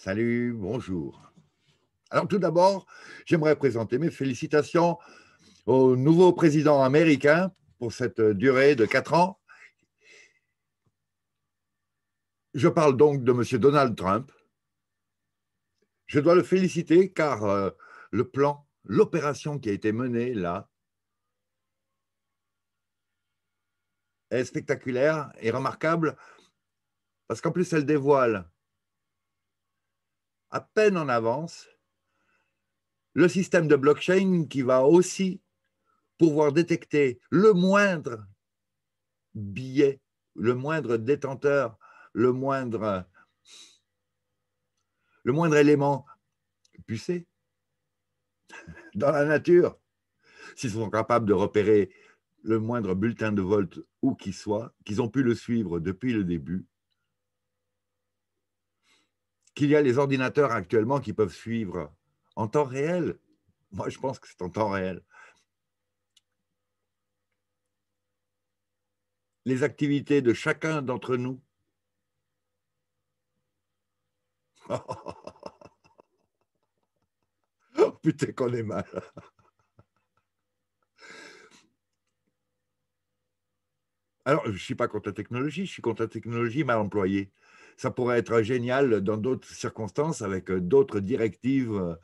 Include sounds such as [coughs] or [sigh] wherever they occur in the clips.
Salut, bonjour. Alors tout d'abord, j'aimerais présenter mes félicitations au nouveau président américain pour cette durée de quatre ans. Je parle donc de M. Donald Trump. Je dois le féliciter car euh, le plan, l'opération qui a été menée là est spectaculaire et remarquable parce qu'en plus elle dévoile à peine en avance le système de blockchain qui va aussi pouvoir détecter le moindre billet, le moindre détenteur, le moindre, le moindre élément pucé [laughs] dans la nature. S'ils sont capables de repérer le moindre bulletin de vote où qu'il soit, qu'ils ont pu le suivre depuis le début, qu'il y a les ordinateurs actuellement qui peuvent suivre en temps réel. Moi, je pense que c'est en temps réel. Les activités de chacun d'entre nous. [laughs] Oh, putain qu'on est mal. Alors, je ne suis pas contre la technologie, je suis contre la technologie mal employée ça pourrait être génial dans d'autres circonstances avec euh, d'autres directives euh,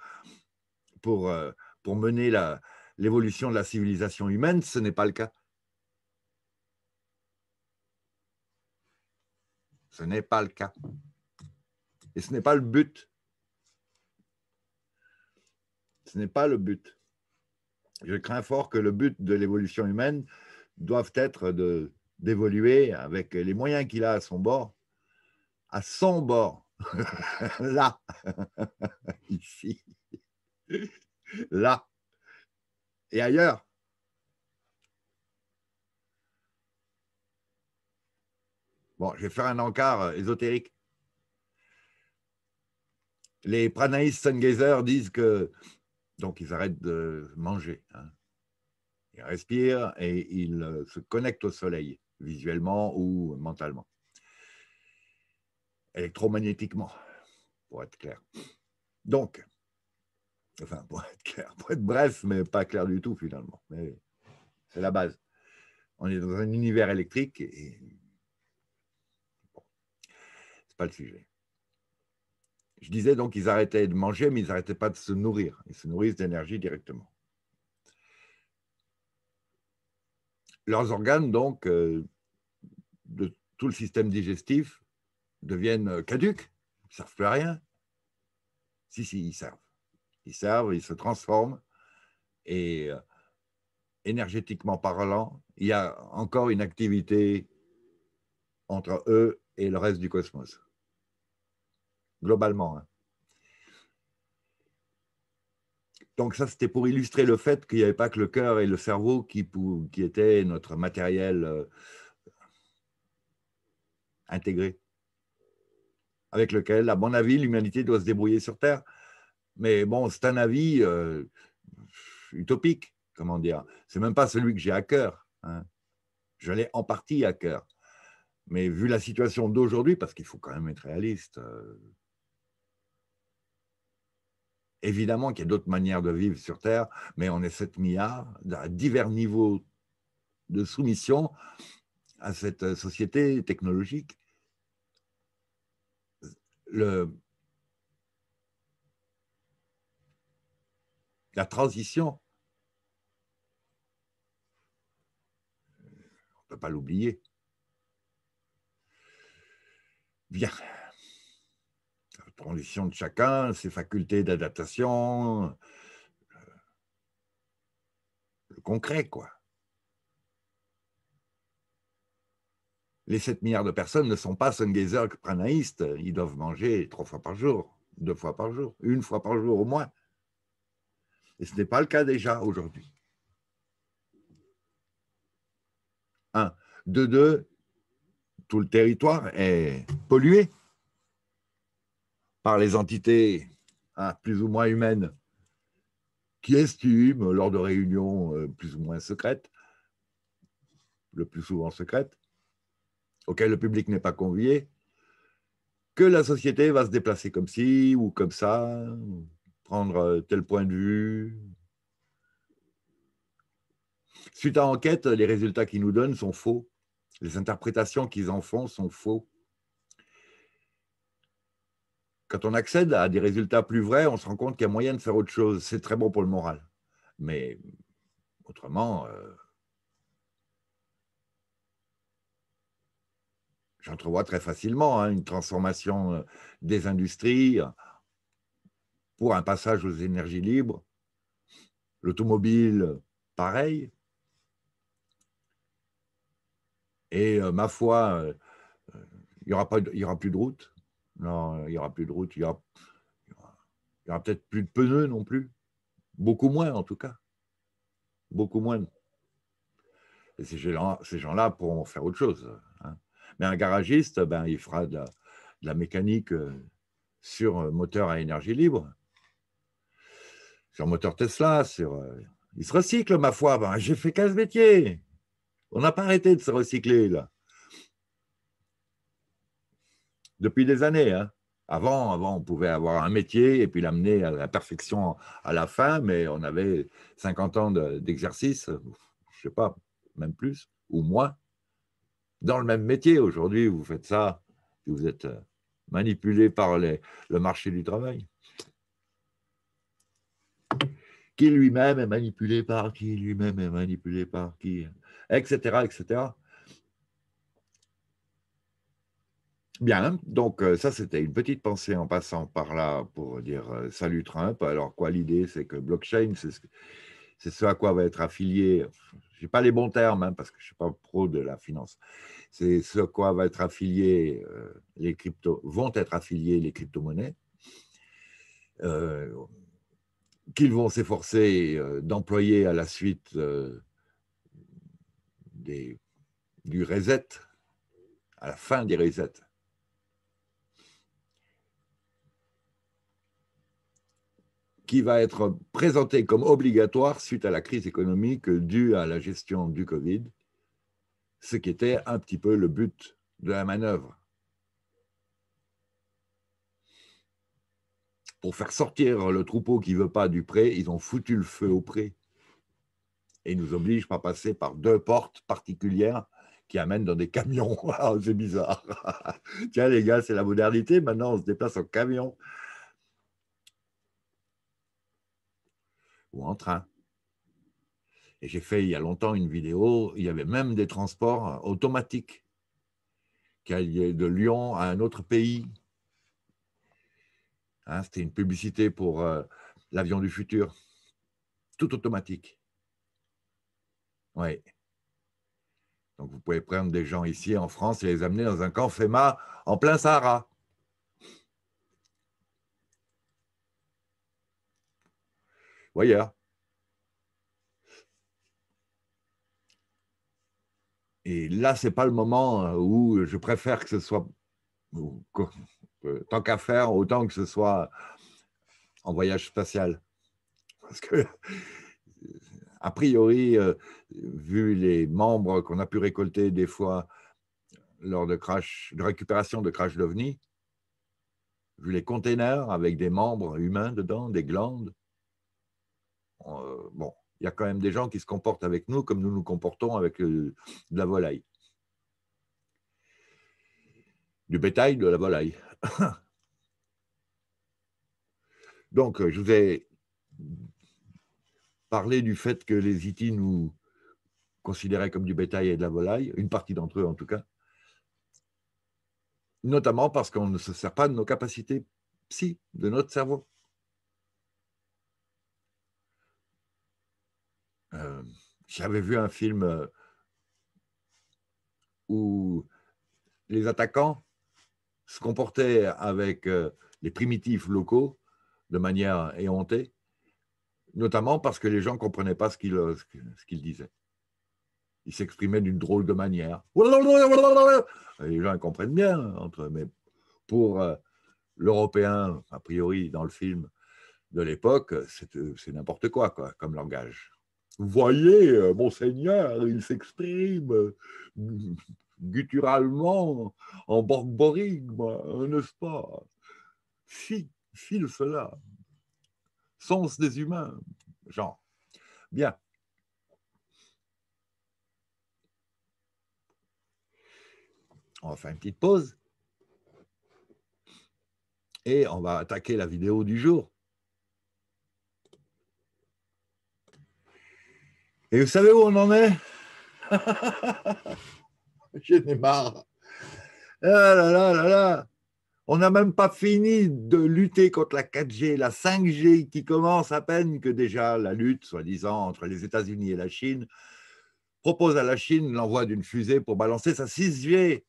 pour, euh, pour mener l'évolution de la civilisation humaine. Ce n'est pas le cas. Ce n'est pas le cas. Et ce n'est pas le but. Ce n'est pas le but. Je crains fort que le but de l'évolution humaine doive être d'évoluer avec les moyens qu'il a à son bord à son bord, [laughs] là, [laughs] ici, là et ailleurs. Bon, je vais faire un encart euh, ésotérique. Les pranaïs sungazers disent que donc ils arrêtent de manger. Hein. Ils respirent et ils euh, se connectent au soleil, visuellement ou mentalement électromagnétiquement, pour être clair. Donc, enfin, pour être clair, pour être bref, mais pas clair du tout finalement, mais c'est la base. On est dans un univers électrique et bon, c'est pas le sujet. Je disais donc qu'ils arrêtaient de manger, mais ils n'arrêtaient pas de se nourrir. Ils se nourrissent d'énergie directement. Leurs organes, donc, euh, de tout le système digestif, deviennent euh, caduques, ils ne servent plus à rien. Si, si, ils servent. Ils servent, ils se transforment. Et euh, énergétiquement parlant, il y a encore une activité entre eux et le reste du cosmos. Globalement. Hein. Donc ça, c'était pour illustrer le fait qu'il n'y avait pas que le cœur et le cerveau qui, étaient notre matériel euh, intégré avec lequel, à mon avis, l'humanité doit se débrouiller sur Terre. Mais bon, c'est un avis euh, utopique, comment dire. C'est même pas celui que j'ai à cœur. Hein. Je l'ai en partie à cœur. Mais vu la situation d'aujourd'hui, parce qu'il faut quand même être réaliste, euh, évidemment qu'il y a d'autres manières de vivre sur Terre, mais on est 7 milliards à divers niveaux de soumission à cette euh, société technologique le, la transition, on ne peut pas l'oublier. Bien. La transition de chacun, ses facultés d'adaptation, le concret, quoi. les 7 milliards de personnes ne sont pas sungazers pranaïstes. Ils doivent manger trois fois par jour, deux fois par jour, une fois par jour au moins. Et ce n'est pas le cas déjà aujourd'hui. Un. deux, deux, tout le territoire est pollué par les entités hein, plus ou moins humaines qui estiment, lors de réunions euh, plus ou moins secrètes, le plus souvent secrètes, auquel le public n'est pas convié, que la société va se déplacer comme ci ou comme ça, prendre euh, tel point de vue. Suite à enquête, les résultats qu'ils nous donnent sont faux. Les interprétations qu'ils en font sont faux. Quand on accède à des résultats plus vrais, on se rend compte qu'il y a moyen de faire autre chose. C'est très bon pour le moral. Mais autrement, euh, j'entrevois très facilement hein, une transformation euh, des industries euh, pour un passage aux énergies libres. L'automobile, pareil. Et euh, ma foi, il n'y aura, aura plus de route. Non, il n'y aura plus de route. Il n'y aura, peut-être plus de pneus non plus. Beaucoup moins, en tout cas. Beaucoup moins. Et ces gens-là pourront faire autre chose. Mais un garagiste, ben, il fera de la, mécanique euh, sur euh, moteur à énergie libre, sur moteur Tesla, sur... Euh, il se recycle, ma foi. Ben, j'ai fait 15 métiers. On n'a pas arrêté de se recycler, là. Depuis des années. Hein. Avant, avant, on pouvait avoir un métier et puis l'amener à la perfection à la fin, mais on avait 50 ans d'exercice, je ne sais pas, même plus, ou moins dans le même métier. Aujourd'hui, vous faites ça, vous êtes euh, manipulé par le marché du travail. Qui lui-même est manipulé par qui, lui-même est manipulé par qui, etc., etc. Bien, donc euh, ça c'était une petite pensée en passant par là pour dire euh, salut Trump. Alors quoi, l'idée c'est que blockchain, c'est ce que c'est ce à quoi va être affilié, je n'ai pas les bons termes hein, parce que je ne suis pas pro de la finance, c'est ce à quoi va être affilié euh, les crypto, vont être affiliés les crypto-monnaies, euh, qu'ils vont s'efforcer euh, d'employer à la suite du reset, à la fin des resets qui va être présenté comme obligatoire suite à la crise économique due à la gestion du Covid, ce qui était un petit peu le but de la manœuvre. Pour faire sortir le troupeau qui ne veut pas du pré, ils ont foutu le feu au pré et nous obligent à passer par deux portes particulières qui amènent dans des camions. [laughs] Ah, c'est bizarre. [laughs] Tiens les gars, c'est la modernité, maintenant on se déplace en camion. ou en train. Et j'ai fait il y a longtemps une vidéo, il y avait même des transports automatiques qui allaient de Lyon à un autre pays. Hein, c'était une publicité pour euh, l'avion du futur. Tout automatique. Oui. Donc vous pouvez prendre des gens ici en France et les amener dans un camp FEMA en plein Sahara. voyage Et là, ce n'est pas le moment euh, où je préfère que ce soit, tant qu'à faire, autant que ce soit en voyage spatial. Parce que, a priori, euh, vu les membres qu'on a pu récolter des fois lors de, crash, de récupération de crash d'OVNI, vu les containers avec des membres humains dedans, des glandes, euh, bon, il y a quand même des gens qui se comportent avec nous comme nous nous comportons avec de la volaille. Du bétail, de la volaille. [laughs] Donc, euh, je vous ai parlé du fait que les itis nous considéraient comme du bétail et de la volaille, une partie d'entre eux en tout cas, notamment parce qu'on ne se sert pas de nos capacités psy, de notre cerveau. J'avais vu un film euh, où les attaquants se comportaient avec euh, les primitifs locaux de manière éhontée, notamment parce que les gens ne comprenaient pas euh, ce qu'ils disaient. Ils s'exprimaient d'une drôle de manière. Les gens comprennent bien entre mais pour l'Européen, a priori, dans le film de l'époque, c'est n'importe quoi, quoi comme langage. Voyez, euh, monseigneur, il s'exprime euh, gutturalement, en borborigme, n'est-ce pas Si, file cela. Sens des humains, genre. Bien. On va faire une petite pause. Et on va attaquer la vidéo du jour. Et vous savez où on en est [laughs] J'en ai marre. Ah là là là là. On n'a même pas fini de lutter contre la 4G, la 5G qui commence à peine que déjà la lutte, soi-disant, entre les États-Unis et la Chine propose à la Chine l'envoi d'une fusée pour balancer sa 6G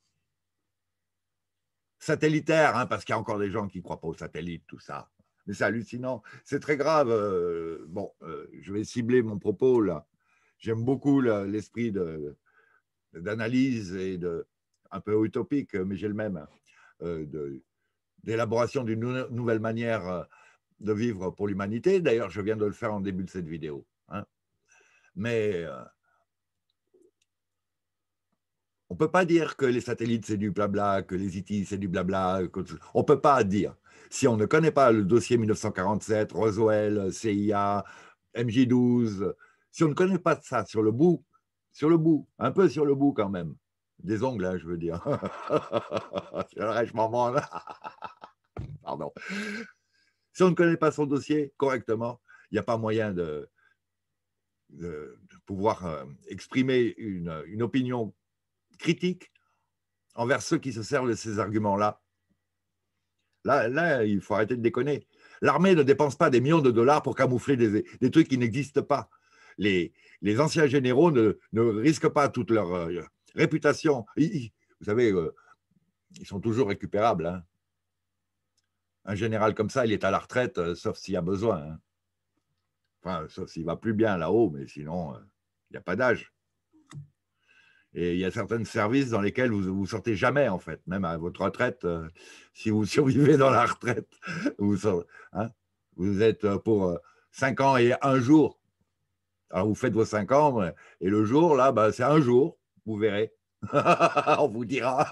satellitaire, hein, parce qu'il y a encore des gens qui ne croient pas aux satellites, tout ça. Mais c'est hallucinant, c'est très grave. Euh, bon, euh, je vais cibler mon propos là j'aime beaucoup l'esprit d'analyse et un peu utopique, mais j'ai le même, euh, d'élaboration d'une nouvelle manière euh, de vivre pour l'humanité. D'ailleurs, je viens de le faire en début de cette vidéo. Hein. Mais euh, on ne peut pas dire que les satellites, c'est du blabla, que les IT c'est du blabla. On ne peut pas dire. Si on ne connaît pas le dossier 1947, Roswell, CIA, MJ12, si on ne connaît pas ça sur le bout, sur le bout, un peu sur le bout quand même, des ongles, hein, je veux dire. [laughs] je m'en mange. [laughs] Pardon. Si on ne connaît pas son dossier correctement, il n'y a pas moyen de, pouvoir euh, exprimer une, opinion critique envers ceux qui se servent de ces arguments-là. Là, là, il faut arrêter de déconner. L'armée ne dépense pas des millions de dollars pour camoufler des trucs qui n'existent pas les, anciens généraux ne, risquent pas toute leur euh, réputation. vous savez, euh, ils sont toujours récupérables. Hein. Un général comme ça, il est à la retraite, euh, sauf s'il y a besoin. Hein. Enfin, sauf s'il va plus bien là-haut, mais sinon, il n'y a pas d'âge. Et il y a certains services dans lesquels vous ne sortez jamais, en fait, même à votre retraite. si vous [laughs] survivez dans la retraite, vous, hein. vous êtes pour 5 ans et un jour alors ah, vous faites vos cinq ans et le jour, là, bah, c'est un jour, vous verrez. [laughs] On vous dira.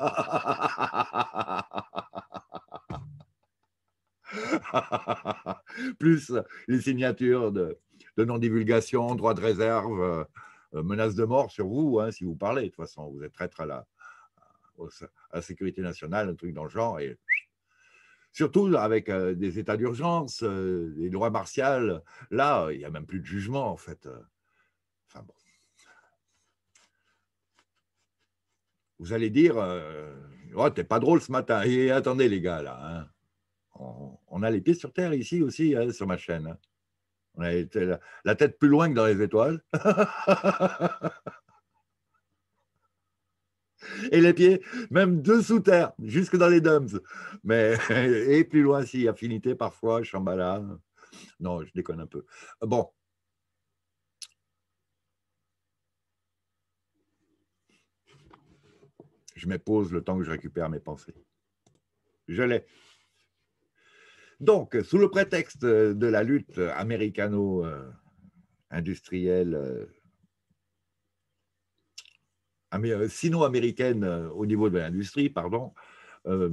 [laughs] Plus les signatures de, non-divulgation, droit de réserve, euh, euh, menace de mort sur vous, hein, si vous parlez. De toute façon, vous êtes traître à la, à la sécurité nationale, un truc dans le genre. Et surtout avec euh, des états d'urgence, euh, des droits martiales. Là, euh, il n'y a même plus de jugement, en fait. Enfin bon. Vous allez dire, oh, t'es pas drôle ce matin. Et eh, attendez, les gars, là. Hein. On, a les pieds sur terre ici aussi, hein, sur ma chaîne. Hein. On a été la tête plus loin que dans les étoiles. [laughs] et les pieds, même de sous terre, jusque dans les dumps. Mais, [laughs] et plus loin, si affinité, parfois, chambala. Non, je déconne un peu. Euh, bon. Je me le temps que je récupère mes pensées. Je l'ai. Donc, sous le prétexte de la lutte américano-industrielle euh, ah, euh, sino-américaine euh, au niveau de l'industrie, pardon. Euh,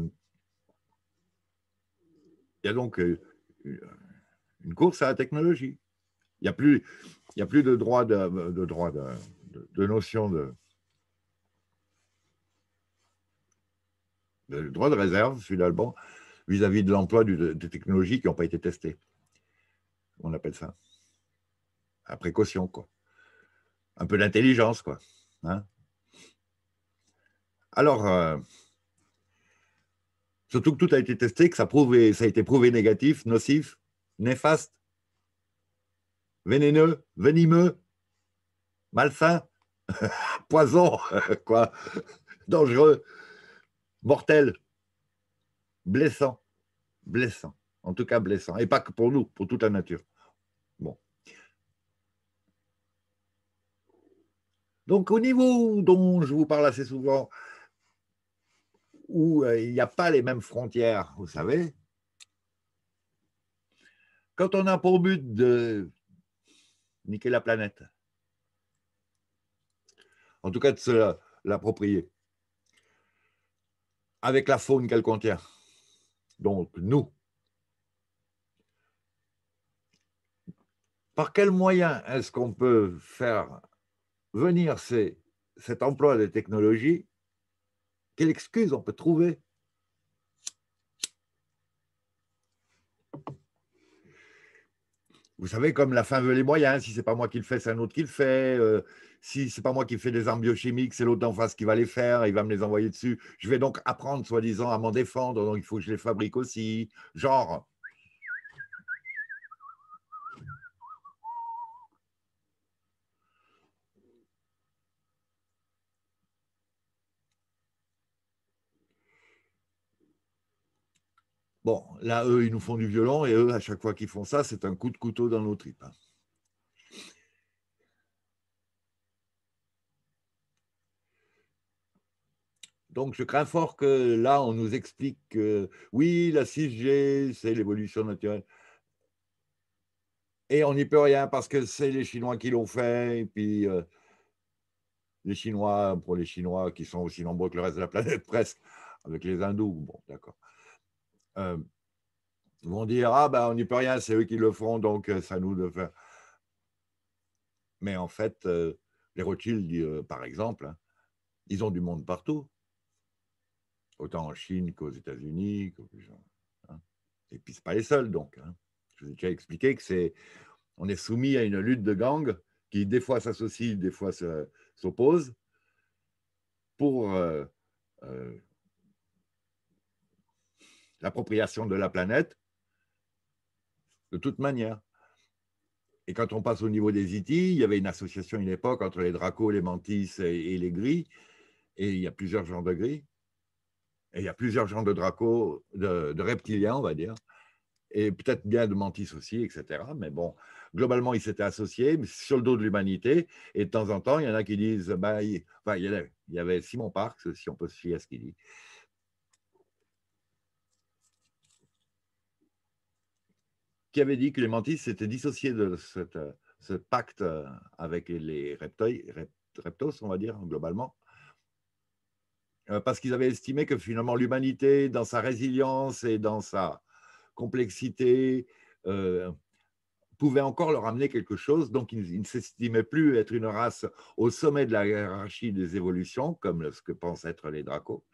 il y a donc une course à la technologie. Il n'y a, plus, a plus de droit de, de, notion de, de droit de réserve, finalement, vis-à-vis de l'emploi des technologies qui n'ont pas été testées. On appelle ça. À précaution, quoi. Un peu d'intelligence, quoi. Hein alors, euh, surtout que tout a été testé, que ça, ça a été prouvé négatif, nocif, néfaste, vénéneux, venimeux, malsain, [laughs] poison, [laughs] quoi, dangereux, mortel, blessant, blessant, en tout cas blessant, et pas que pour nous, pour toute la nature. Bon. Donc au niveau dont je vous parle assez souvent, où euh, il n'y a pas les mêmes frontières, vous savez. Quand on a pour but de niquer la planète, en tout cas de se l'approprier, avec la faune qu'elle contient, donc nous, par quels moyens est-ce qu'on peut faire venir cet emploi des technologies quelle excuse on peut trouver Vous savez, comme la fin veut les moyens, si ce n'est pas moi qui le fais, c'est un autre qui le fait. Euh, si ce n'est pas moi qui fais des armes biochimiques, c'est l'autre en face qui va les faire, il va me les envoyer dessus. Je vais donc apprendre, soi-disant, à m'en défendre, donc il faut que je les fabrique aussi. Genre, Là, eux, ils nous font du violon et eux, à chaque fois qu'ils font ça, c'est un coup de couteau dans nos tripes. Hein. Donc, je crains fort que là, on nous explique que oui, la 6G, c'est l'évolution naturelle. Et on n'y peut rien parce que c'est les Chinois qui l'ont fait. Et puis, euh, les Chinois, pour les Chinois qui sont aussi nombreux que le reste de la planète, [laughs] presque, avec les hindous, bon, d'accord. Euh, vont dire Ah, ben, on n'y peut rien, c'est eux qui le font donc euh, ça nous de faire. Mais en fait, euh, les Rothschilds, euh, par exemple, hein, ils ont du monde partout, autant en Chine qu'aux États-Unis. Hein. Et puis, ce n'est pas les seuls, donc. Hein. Je vous ai déjà expliqué que c'est. On est soumis à une lutte de gangs qui, des fois, s'associe, des fois, s'oppose pour. l'appropriation de la planète de toute manière. Et quand on passe au niveau des it, e il y avait une association à une époque entre les dracos, les mantis et, les gris. Et il y a plusieurs genres de gris. Et il y a plusieurs genres de dracos, de, reptiliens, on va dire. Et peut-être bien de mantis aussi, etc. Mais bon, globalement, ils s'étaient associés sur le dos de l'humanité. Et de temps en temps, il y en a qui disent bah, enfin, il, y avait, il y avait Simon Parks, si on peut se fier à ce qu'il dit. qui avait dit que les mantis s'étaient dissociés de euh, ce pacte euh, avec les reptos, on va dire, globalement, euh, parce qu'ils avaient estimé que finalement l'humanité, dans sa résilience et dans sa complexité, pouvait encore leur amener quelque chose. Donc, ils, ils ne s'estimaient plus être une race au sommet de la hiérarchie des évolutions, comme ce que pensent être les dracos.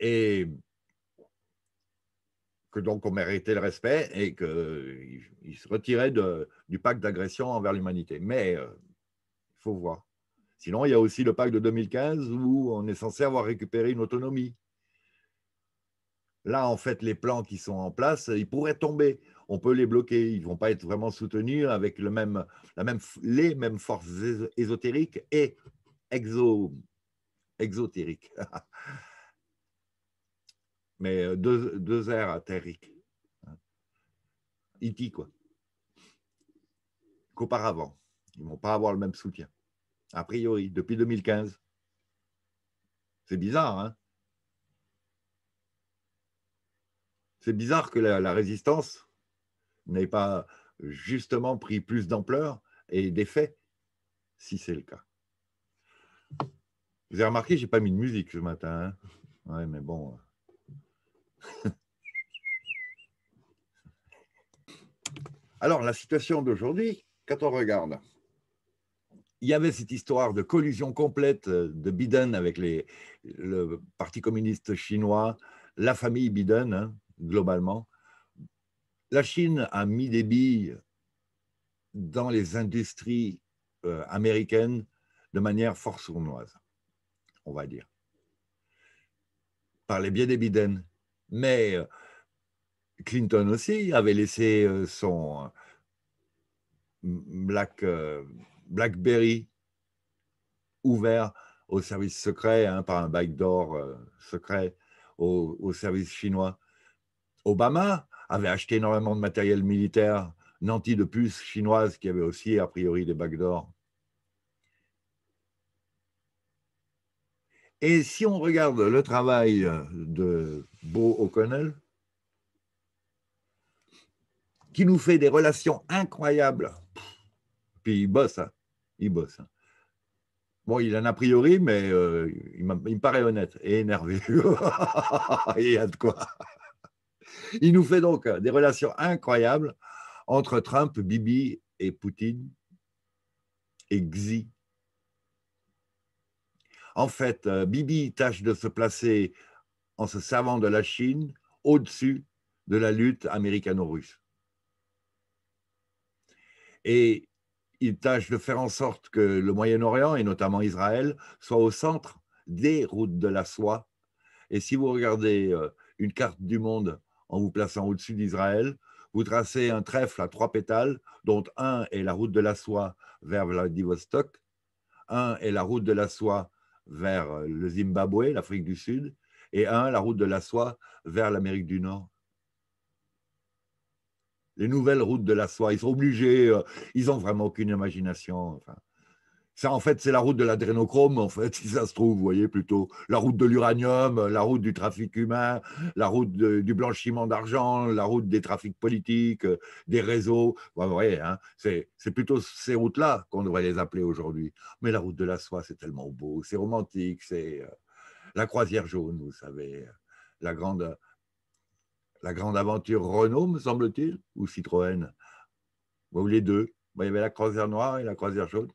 Et donc on méritait le respect et qu'il se retirait du pacte d'agression envers l'humanité. Mais euh, il faut voir. Sinon, il y a aussi le pacte de 2015 où on est censé avoir récupéré une autonomie. Là, en fait, les plans qui sont en place, ils pourraient tomber. On peut les bloquer. Ils ne vont pas être vraiment soutenus avec le même, la même, les mêmes forces ésotériques et exo, exotériques. [laughs] mais euh, deux, airs à Terric. Hein. E quoi. Qu'auparavant, ils ne vont pas avoir le même soutien. A priori, depuis 2015. C'est bizarre, hein C'est bizarre que la, résistance n'ait pas justement pris plus d'ampleur et d'effet, si c'est le cas. Vous avez remarqué, je n'ai pas mis de musique ce matin. Hein. ouais, mais bon. Euh, [laughs] Alors, la situation d'aujourd'hui, quand on regarde, il y avait cette histoire de collusion complète de Biden avec le Parti communiste chinois, la famille Biden, hein, globalement. La Chine a mis des billes dans les industries euh, américaines de manière fort sournoise, on va dire, par les biais des Biden. Mais euh, Clinton aussi avait laissé euh, son euh, Blackberry ouvert au service secret, hein, par un backdoor secret au, service chinois. Obama avait acheté énormément de matériel militaire nanti de puces chinoises qui avaient aussi a priori des backdoors. Et si on regarde le travail euh, de Beau O'Connell, qui nous fait des relations incroyables, puis il bosse, hein, il bosse. Hein. Bon, il en a priori, mais euh, il, me paraît honnête et énervé. [laughs] il y a de quoi. Il nous fait donc euh, des relations incroyables entre Trump, Bibi et Poutine et Xi en fait, euh, Bibi tâche de se placer en se servant de la Chine au-dessus de la lutte américano-russe. Et il tâche de faire en sorte que le Moyen-Orient, et notamment Israël, soit au centre des routes de la soie. Et si vous regardez euh, une carte du monde en vous plaçant au-dessus d'Israël, vous tracez un trèfle à trois pétales, dont un est la route de la soie vers Vladivostok, un est la route de la soie vers euh, le Zimbabwe, l'Afrique du Sud, et un, la route de la soie, vers l'Amérique du Nord. Les nouvelles routes de la soie, ils sont obligés, euh, ils n'ont vraiment aucune imagination. Ça, en fait, c'est la route de l'adrénochrome, en fait, [laughs] si ça se trouve, vous voyez, plutôt. La route de l'uranium, euh, la route du trafic humain, la route du blanchiment d'argent, la route des trafics politiques, euh, des réseaux. vous bah, voyez, hein, c'est plutôt ces routes-là qu'on devrait les appeler aujourd'hui. Mais la route de la soie, c'est tellement beau, c'est romantique, c'est euh, la croisière jaune, vous savez, la grande, la grande aventure Renault, me semble-t-il, ou Citroën, bah, ou les deux. Bah, il y avait la croisière noire et la croisière jaune.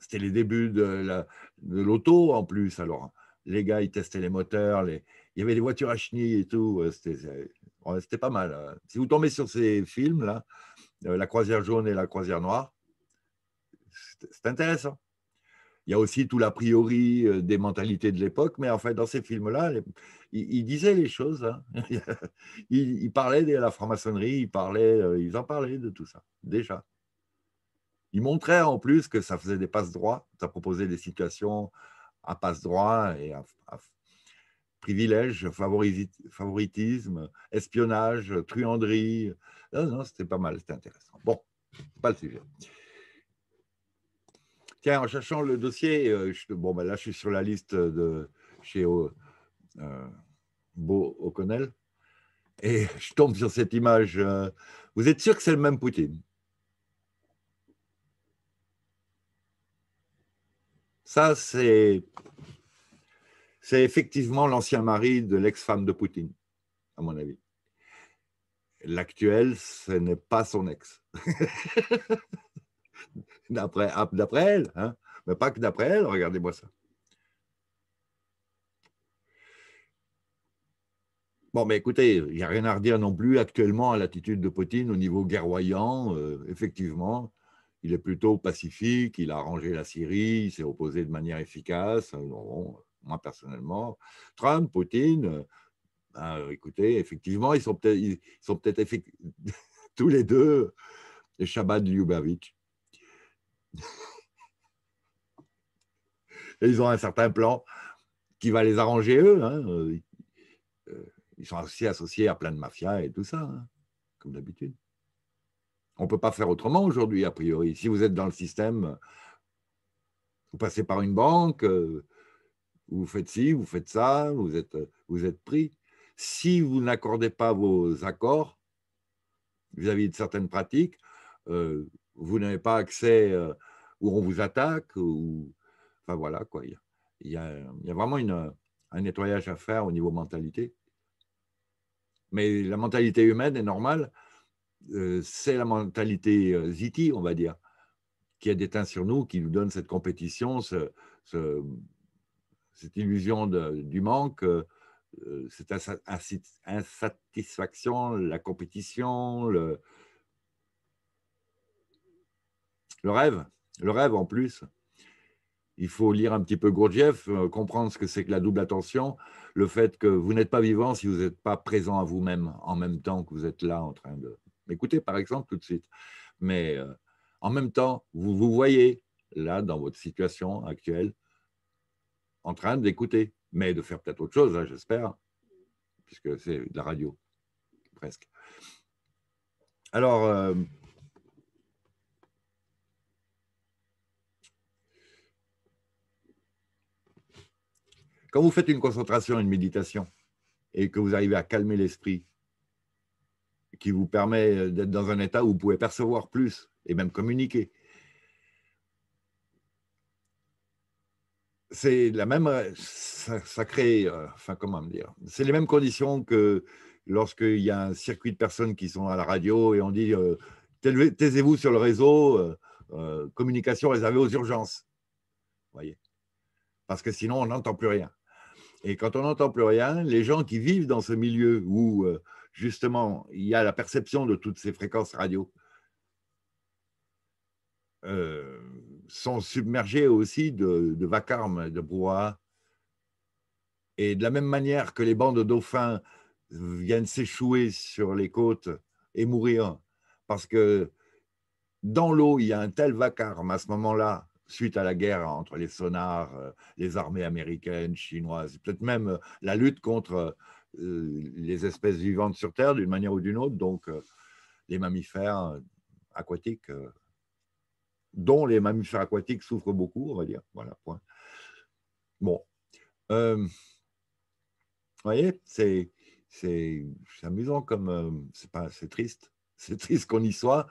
C'était les débuts de l'auto en plus. Alors, les gars, ils testaient les moteurs. Les... Il y avait des voitures à chenilles et tout. Euh, c'était pas mal. Hein. Si vous tombez sur ces films-là, euh, La croisière jaune et La croisière noire, c'est intéressant. Il y a aussi tout l'a priori euh, des mentalités de l'époque, mais en fait, dans ces films-là, ils, disaient les choses. Hein. [laughs] Ils, parlaient de la franc-maçonnerie, ils, parlaient, ils en parlaient de tout ça, déjà. Il montrait en plus que ça faisait des passes droits, ça proposait des situations à passe droit et à, privilèges, privilège, favoritisme, espionnage, truanderie. Non, non, c'était pas mal, c'était intéressant. Bon, pas le sujet. Tiens, en cherchant le dossier, euh, je, bon, ben là, je suis sur la liste de chez euh, euh, Beau O'Connell et je tombe sur cette image. vous êtes sûr que c'est le même Poutine Ça, c'est effectivement l'ancien mari de l'ex-femme de Poutine, à mon avis. L'actuel, ce n'est pas son ex. [laughs] Ah, d'après elle, hein. mais pas que d'après elle, regardez-moi ça. Bon, mais écoutez, il n'y a rien à redire non plus actuellement à l'attitude de Poutine au niveau guerroyant, euh, effectivement il est plutôt pacifique, il a arrangé la Syrie, il s'est opposé de manière efficace. Euh, moi, personnellement, Trump, Poutine, euh, ben, euh, écoutez, effectivement, ils sont peut-être, [laughs] tous les deux les Shabbat de Lubavitch. [laughs] ils ont un certain plan qui va les arranger eux. Hein, ils sont aussi associés à plein de mafias et tout ça, hein, comme d'habitude. On ne peut pas faire autrement aujourd'hui, a priori. Si vous êtes dans le système, vous passez par une banque, euh, vous faites ci, vous faites ça, euh, vous êtes, pris. Si vous n'accordez pas vos accords vis-à-vis de certaines pratiques, euh, vous n'avez pas accès où on vous attaque. Ou, enfin voilà, quoi. Il y a, vraiment un nettoyage à faire au niveau mentalité. Mais la mentalité humaine est normale euh, c'est la mentalité euh, Ziti, on va dire, qui a déteint sur nous, qui nous donne cette compétition, cette illusion du manque, euh, cette insatisfaction, la compétition, le, rêve, le rêve en plus. Il faut lire un petit peu Gurdjieff, comprendre ce que c'est que la double attention, le fait que vous n'êtes pas vivant si vous n'êtes pas présent à vous-même en même temps que vous êtes là en train de, Écoutez, par exemple, tout de suite. Mais euh, en même temps, vous vous voyez là, dans votre situation actuelle, en train d'écouter, mais de faire peut-être autre chose, hein, j'espère, puisque c'est de la radio, presque. Alors, euh, quand vous faites une concentration, une méditation, et que vous arrivez à calmer l'esprit, qui vous permet euh, d'être dans un état où vous pouvez percevoir plus et même communiquer. C'est la même, euh, ça, crée, euh, enfin comment me dire, c'est les mêmes conditions que lorsqu'il y a un circuit de personnes qui sont à la radio et on dit taisez-vous sur le réseau, communication réservée aux urgences. Voyez, parce que sinon on n'entend plus rien. Et quand on n'entend plus rien, les gens qui vivent dans ce milieu où justement, il y a la perception de toutes ces fréquences radio, euh, sont submergées aussi de, vacarmes vacarme, de brouhaha. Et de la même manière que les bandes de dauphins viennent s'échouer sur les côtes et mourir, parce que dans l'eau, il y a un tel vacarme à ce moment-là, suite à la guerre entre les sonars, euh, les armées américaines, chinoises, peut-être même euh, la lutte contre euh, les espèces vivantes sur Terre d'une manière ou d'une autre, donc euh, les mammifères euh, aquatiques, dont les mammifères aquatiques souffrent beaucoup, on va dire. Voilà, point. Bon. vous voyez, c'est amusant comme. c'est pas triste. [laughs] C'est triste qu'on y soit,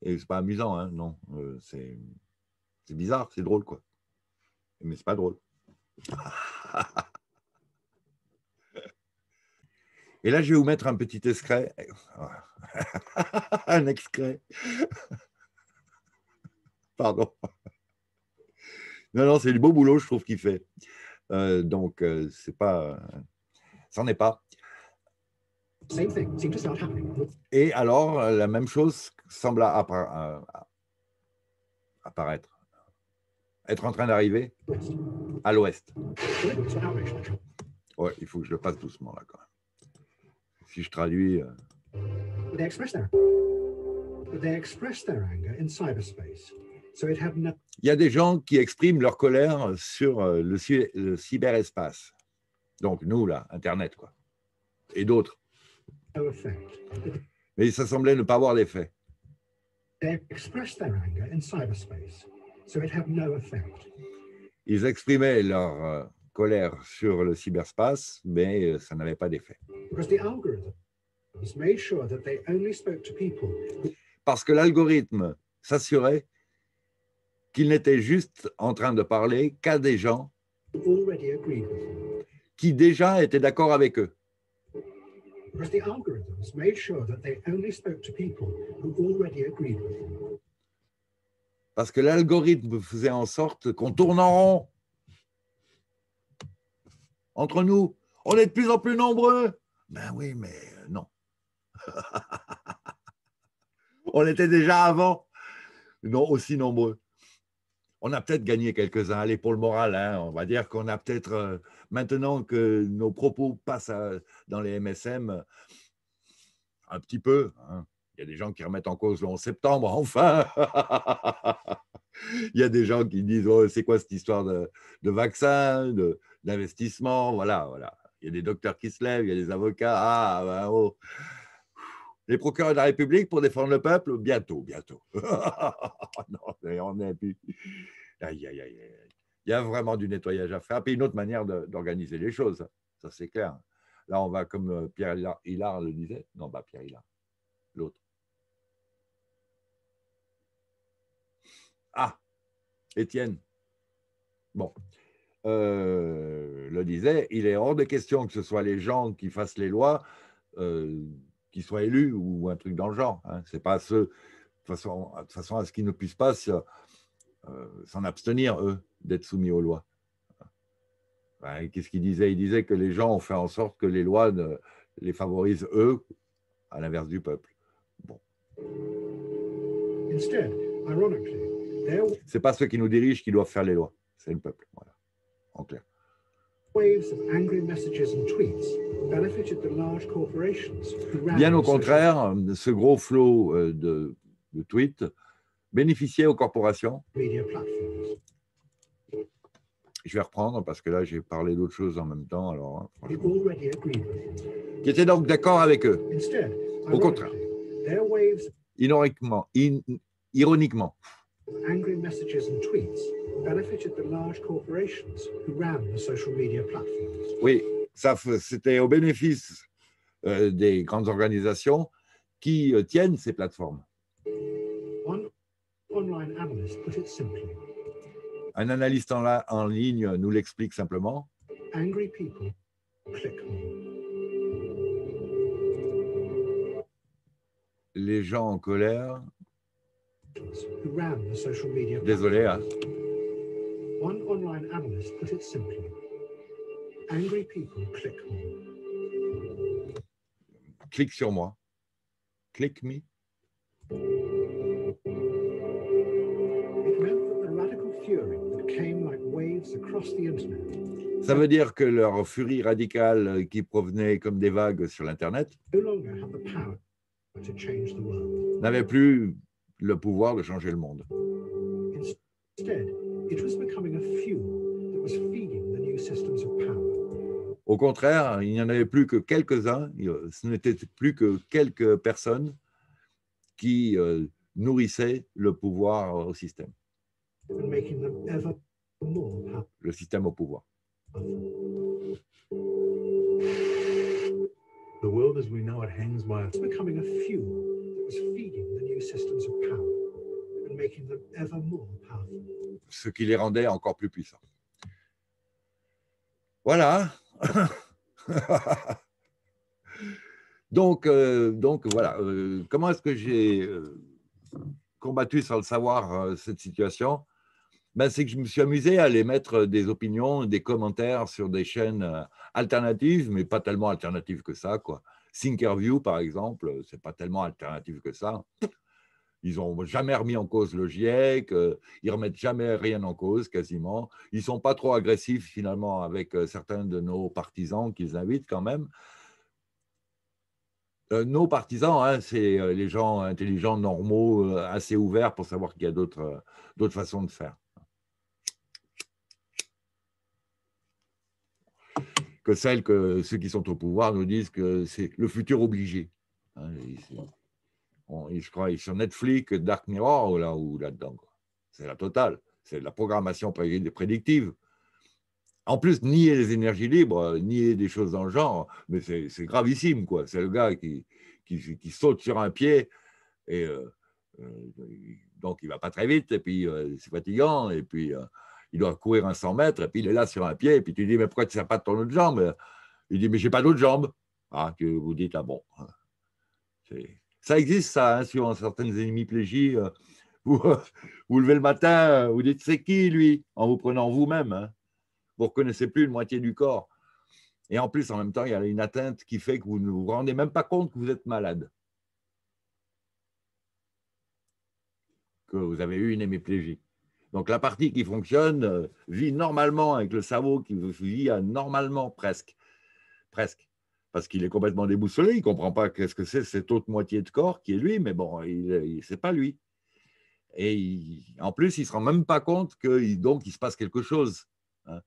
et c'est pas amusant, hein, non. c'est bizarre, c'est drôle, quoi. Mais c'est pas drôle. [laughs] Et là, je vais vous mettre un petit excret. [laughs] un excret. Pardon. Non, non, c'est du beau boulot, je trouve qu'il fait. Euh, donc, euh, c'est pas. Euh, c'en est pas. Et alors, la même chose semble apparaître, être en train d'arriver à l'ouest. Oui, il faut que je le passe doucement là quand même si je traduis. Il y a des gens qui expriment leur colère sur euh, le, cyberespace. Donc nous, là, Internet, quoi. Et d'autres. Mais ça semblait ne pas avoir d'effet. Ils exprimaient leur euh, colère sur le cyberspace, mais euh, ça n'avait pas d'effet. Parce que l'algorithme s'assurait qu'il n'était juste en train de parler qu'à des gens qui déjà étaient d'accord avec eux. Parce que l'algorithme faisait en sorte qu'on tourne en rond entre nous. On est de plus en plus nombreux. Ben oui, mais non. [laughs] on était déjà avant non, aussi nombreux. On a peut-être gagné quelques-uns. Allez, pour le moral, hein, on va dire qu'on a peut-être, euh, maintenant que nos propos passent euh, dans les MSM, un petit peu. Hein. Il y a des gens qui remettent en cause le 11 septembre, enfin [laughs] Il y a des gens qui disent oh, c'est quoi cette histoire de, de vaccin, d'investissement Voilà, voilà. Il y a des docteurs qui se lèvent, il y a des avocats. Ah, ben, oh. Les procureurs de la République pour défendre le peuple Bientôt, bientôt. [laughs] non, on Aïe, aïe, aïe. Il y a vraiment du nettoyage à faire. Puis une autre manière d'organiser les choses, hein. ça c'est clair. Là, on va, comme euh, Pierre Hilar le disait, non, pas bah, Pierre Hilar, l'autre, Étienne. Bon. Euh, le disait, il est hors de question que ce soit les gens qui fassent les lois euh, qui soient élus ou un truc dans le genre. Hein. C'est pas ceux, de façon, façon à ce qu'ils ne puissent pas euh, s'en abstenir, eux, d'être soumis aux lois. Hein, qu'est-ce qu'il disait Il disait que les gens ont fait en sorte que les lois ne, les favorisent, eux, à l'inverse du peuple. Bon. Instead, ironically, eh ce n'est pas ceux qui nous dirigent qui doivent faire les lois, c'est le peuple. Bien au contraire, ce gros flot euh, de, tweets bénéficiait aux corporations. Je vais reprendre parce que là, j'ai parlé d'autres choses en même temps. Alors, hein, Qui étaient donc d'accord avec eux. Au contraire. Ironiquement, ironiquement Angry messages and tweets benefited the large corporations who ran the social media platforms. Oui, ça c'était au bénéfice euh, des grandes organisations qui euh, tiennent ces plateformes. One online analyst put it simply. Un analyste en, la, en ligne nous l'explique simplement. Angry people click more. Les gens en colère who ran the social media. one online analyst put it simply, angry people click. click sur moi. click me. it meant that the radical fury that came like waves across the internet. they no longer have the power to change the world le pouvoir de changer le monde. Au contraire, il n'y en avait plus que quelques-uns, ce n'était plus que quelques personnes qui euh, nourrissaient le pouvoir au système. Le système au pouvoir. The world as we know it hangs by becoming a few ce qui les rendait encore plus puissants. Voilà. [laughs] donc, euh, donc voilà. Euh, comment est-ce que j'ai euh, combattu sans le savoir cette situation ben, C'est que je me suis amusé à aller mettre des opinions, des commentaires sur des chaînes alternatives, mais pas tellement alternatives que ça, quoi. Thinkerview, par exemple, c'est pas tellement alternatif que ça. Ils n'ont jamais remis en cause le GIEC, euh, ils ne remettent jamais rien en cause quasiment. Ils ne sont pas trop agressifs finalement avec euh, certains de nos partisans qu'ils invitent quand même. Euh, nos partisans, hein, c'est les gens intelligents, normaux, assez ouverts pour savoir qu'il y a d'autres façons de faire. Que celles que ceux qui sont au pouvoir nous disent que c'est le futur obligé. Hein, je crois, sur Netflix, Dark Mirror là ou là-dedans. C'est la totale. C'est la programmation prédictive. En plus, nier les énergies libres, euh, nier des choses dans le genre, mais c'est gravissime, quoi. C'est le gars qui, qui, saute sur un pied et euh, euh, donc il va pas très vite et puis c'est fatigant et puis il doit courir un 100 mètres et puis il est là sur un pied et puis tu dis mais pourquoi tu ne pas de ton autre jambe Il dit mais j'ai pas d'autre jambe. Ah, que vous dites ah bon. Hein. C'est ça existe, ça, hein, sur certaines hémiplégies. Euh, [laughs] vous vous levez le matin, euh, vous dites c'est qui lui En vous prenant vous-même. Hein. Vous ne reconnaissez plus une moitié du corps. Et en plus, en même temps, il y a une atteinte qui fait que vous ne vous rendez même pas compte que vous êtes malade. Que vous avez eu une hémiplégie. Donc la partie qui fonctionne euh, vit normalement avec le cerveau qui vit normalement presque. Presque parce qu'il est complètement déboussolé, il ne comprend pas qu'est-ce que c'est cette autre moitié de corps qui est lui, mais bon, il, n'est pas lui. Et en plus, il ne se rend même pas compte qu'il il se passe quelque chose. Ce hein.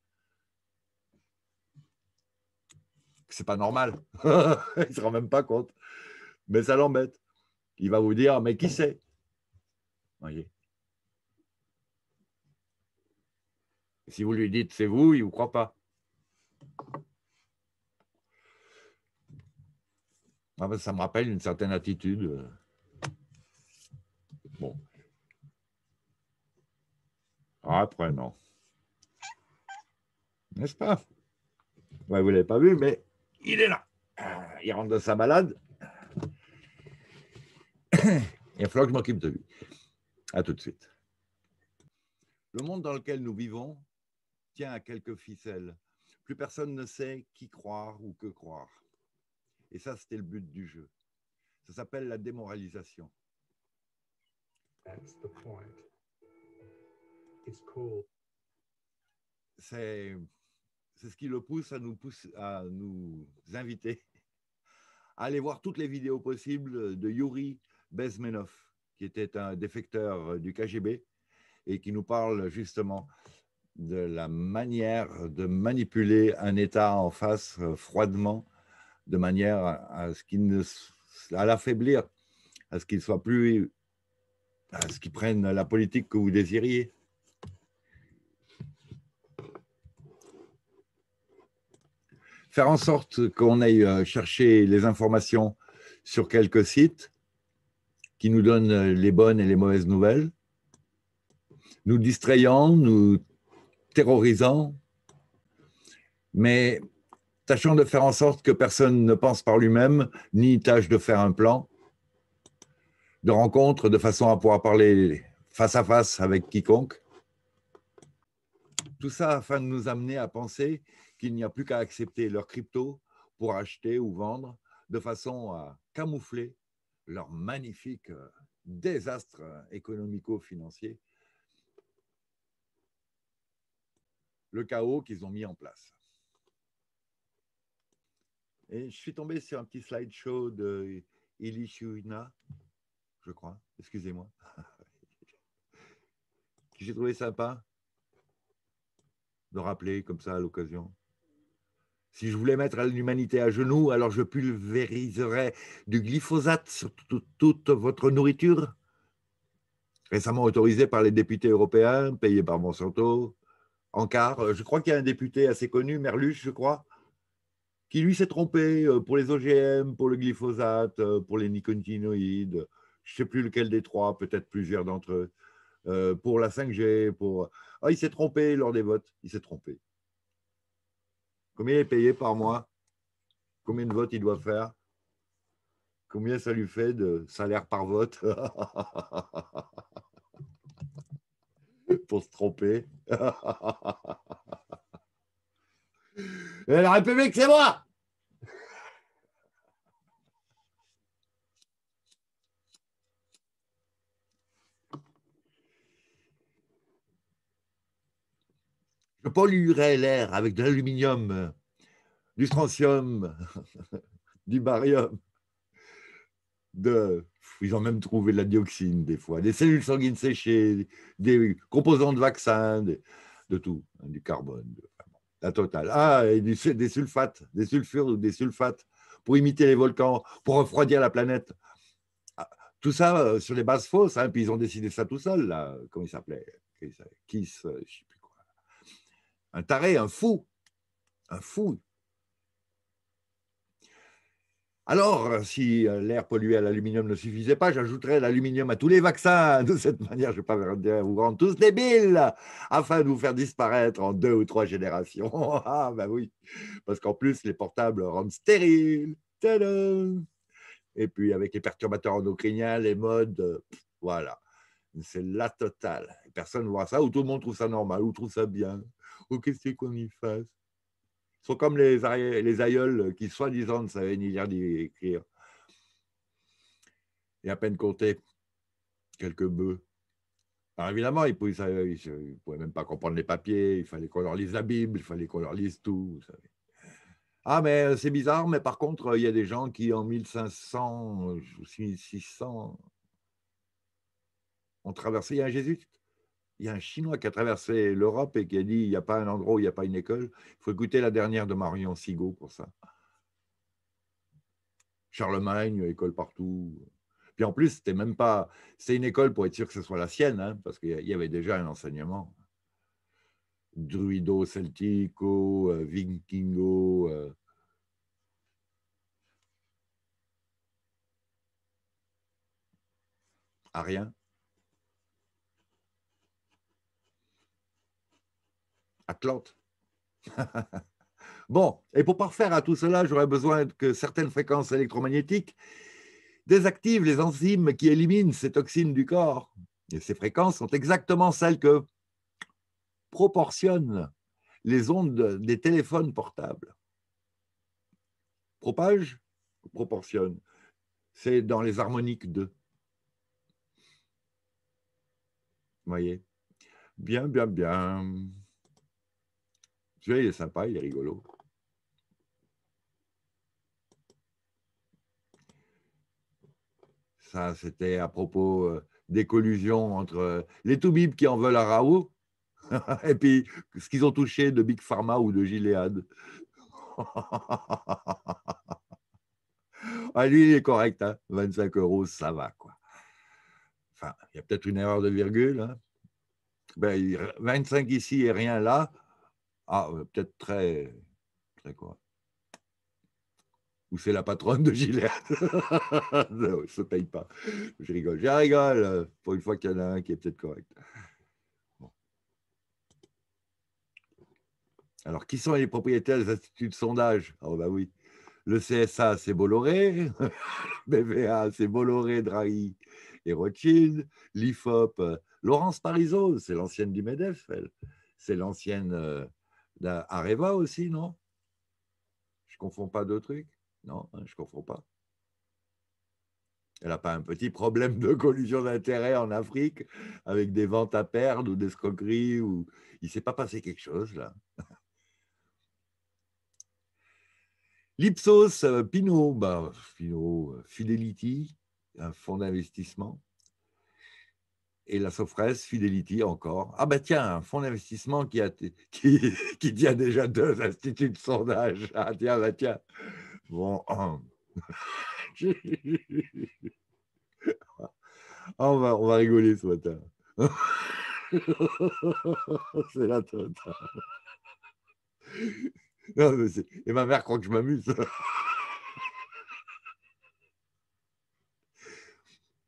C'est pas normal. [laughs] il ne se rend même pas compte. Mais ça l'embête. Il va vous dire, mais qui c'est Voyez. Si vous lui dites c'est vous, il ne vous croit pas. Ah, ben, ça me rappelle une certaine attitude. Euh. Bon. Ah, après, non. N'est-ce pas Vous ne l'avez pas vu, mais il est là. Il rentre de sa balade. Il va falloir que je m'occupe de lui. À tout de suite. Le monde dans lequel nous vivons tient à quelques ficelles. Plus personne ne sait qui croire ou que croire. Et ça, c'était le but du jeu. Ça s'appelle la démoralisation. C'est ce qui le pousse à nous, pousse, à nous inviter à aller voir toutes les vidéos possibles de Yuri Bezmenov, qui était un défecteur du KGB et qui nous parle justement de la manière de manipuler un État en face froidement de manière à, ce qu'il ne à l'affaiblir, à ce qu'il soit plus à ce qu'il prenne la politique que vous désiriez. Faire en sorte qu'on aille euh, chercher les informations sur quelques sites qui nous donnent euh, les bonnes et les mauvaises nouvelles, nous distrayant, nous terrorisant, mais tâchons de faire en sorte que personne ne pense par lui-même, ni tâche de faire un plan de rencontre de façon à pouvoir parler face à face avec quiconque. Tout ça afin de nous amener à penser qu'il n'y a plus qu'à accepter leur crypto pour acheter ou vendre de façon à camoufler leur magnifique euh, désastre économico-financier, le chaos qu'ils ont mis en place je suis tombé sur un petit slideshow de Shuna, je crois, excusez-moi, [laughs] j'ai trouvé sympa de rappeler comme ça à l'occasion. Si je voulais mettre l'humanité à genoux, alors je pulvériserais du glyphosate sur toute, votre nourriture, récemment autorisé par les députés européens, payé par Monsanto. Encar. je crois qu'il y a un député assez connu, Merluche, je crois, il lui s'est trompé euh, pour les OGM, pour le glyphosate, euh, pour les nicotinoïdes, je ne sais plus lequel des trois, peut-être plusieurs d'entre eux, euh, pour la 5G, pour... Ah, il s'est trompé lors des votes, il s'est trompé. Combien il est payé par mois Combien de votes il doit faire Combien ça lui fait de salaire par vote [laughs] Pour se tromper [laughs] la République, c'est moi Je polluerai l'air avec de l'aluminium, du strontium, [laughs] du barium, de ils ont même trouvé de la dioxine des fois, des cellules sanguines séchées, des composants de vaccins, de, tout, hein, du carbone. Ah, et des sulfates, des sulfures ou des sulfates pour imiter les volcans, pour refroidir la planète. Ah, tout ça euh, sur les bases fausses, hein, puis ils ont décidé ça tout seul, là. Comment il s'appelait Kiss, euh, je sais plus quoi. Un taré, un fou, un fou. Alors, euh, si euh, l'air pollué à l'aluminium ne suffisait pas, j'ajouterais l'aluminium à tous les vaccins. [laughs] De cette manière, je ne vais pas vous rendre tous débiles afin de vous faire disparaître en deux ou trois générations. [laughs] ah, ben oui, parce qu'en plus, les portables rendent stériles. Et puis, avec les perturbateurs endocriniens, les modes, euh, voilà. C'est la totale. Personne ne voit ça, ou tout le monde trouve ça normal, ou trouve ça bien, ou qu'est-ce qu'on y fasse sont comme les, les aïeuls qui, soi-disant, ne savaient ni lire ni écrire. Et à peine compter quelques bœufs. Alors évidemment, ils ne pouvaient, même pas comprendre les papiers, il fallait qu'on leur lise la Bible, il fallait qu'on leur lise tout. Ah, mais euh, c'est bizarre, mais par contre, il y a des gens qui, en 1500 ou 1600, ont traversé un Jésus il y a un Chinois qui a traversé l'Europe et qui a dit il n'y a pas un endroit il n'y a pas une école. Il faut écouter la dernière de Marion Sigaud pour ça. Charlemagne, école partout. Puis en plus, c'était même pas. C'est une école pour être sûr que ce soit la sienne, hein, parce qu'il y avait déjà un enseignement. Druido celtico, euh, vikingo. Euh. A ah, rien. Atlante. [laughs] bon, et pour parfaire à tout cela, j'aurais besoin que certaines fréquences électromagnétiques désactivent les enzymes qui éliminent ces toxines du corps. Et ces fréquences sont exactement celles que proportionnent les ondes des téléphones portables. Propage Proportionne. C'est dans les harmoniques 2. Vous voyez Bien, bien, bien. Tu vois, il est sympa, il est rigolo. Ça, c'était à propos euh, des collusions entre euh, les Toubibs qui en veulent à Raoult [laughs] et puis ce qu'ils ont touché de Big Pharma ou de Gilead. [laughs] Ah, lui, il est correct, 25 hein. euros, ça va, quoi. il y a peut-être une erreur de virgule. 25 hein. ben, ici et rien là, ah, euh, peut-être très, très quoi Ou c'est la patronne de Gillette [laughs] Non, je ne paye pas. Je rigole. Je rigole euh, pour une fois qu'il y en a un qui est peut-être correct. Alors, qui sont les propriétaires des instituts de sondage oh, bah oui. Le CSA, c'est Bolloré. [laughs] BVA, c'est Bolloré, Draghi et Rothschild. L'IFOP, euh, Laurence Parisot, c'est l'ancienne du MEDEF, C'est l'ancienne la Areva aussi, non Je ne confonds pas deux trucs Non, hein, je ne confonds pas. Elle n'a pas un petit problème de collusion d'intérêts en Afrique avec des ventes à perdre ou des escroqueries ou il ne s'est pas passé quelque chose là. [laughs] L'Ipsos euh, Pinot, bah, Pinot euh, Fidelity, un fonds d'investissement et la Sofres Fidelity encore. Ah bah tiens, un fonds d'investissement qui, a [laughs] qui, qui tient déjà deux instituts de sondage. Ah tiens, bah tiens. Bon. Oh. [laughs] on, va, on va rigoler ce matin. [laughs] C'est la totale. Et ma mère croit que je m'amuse.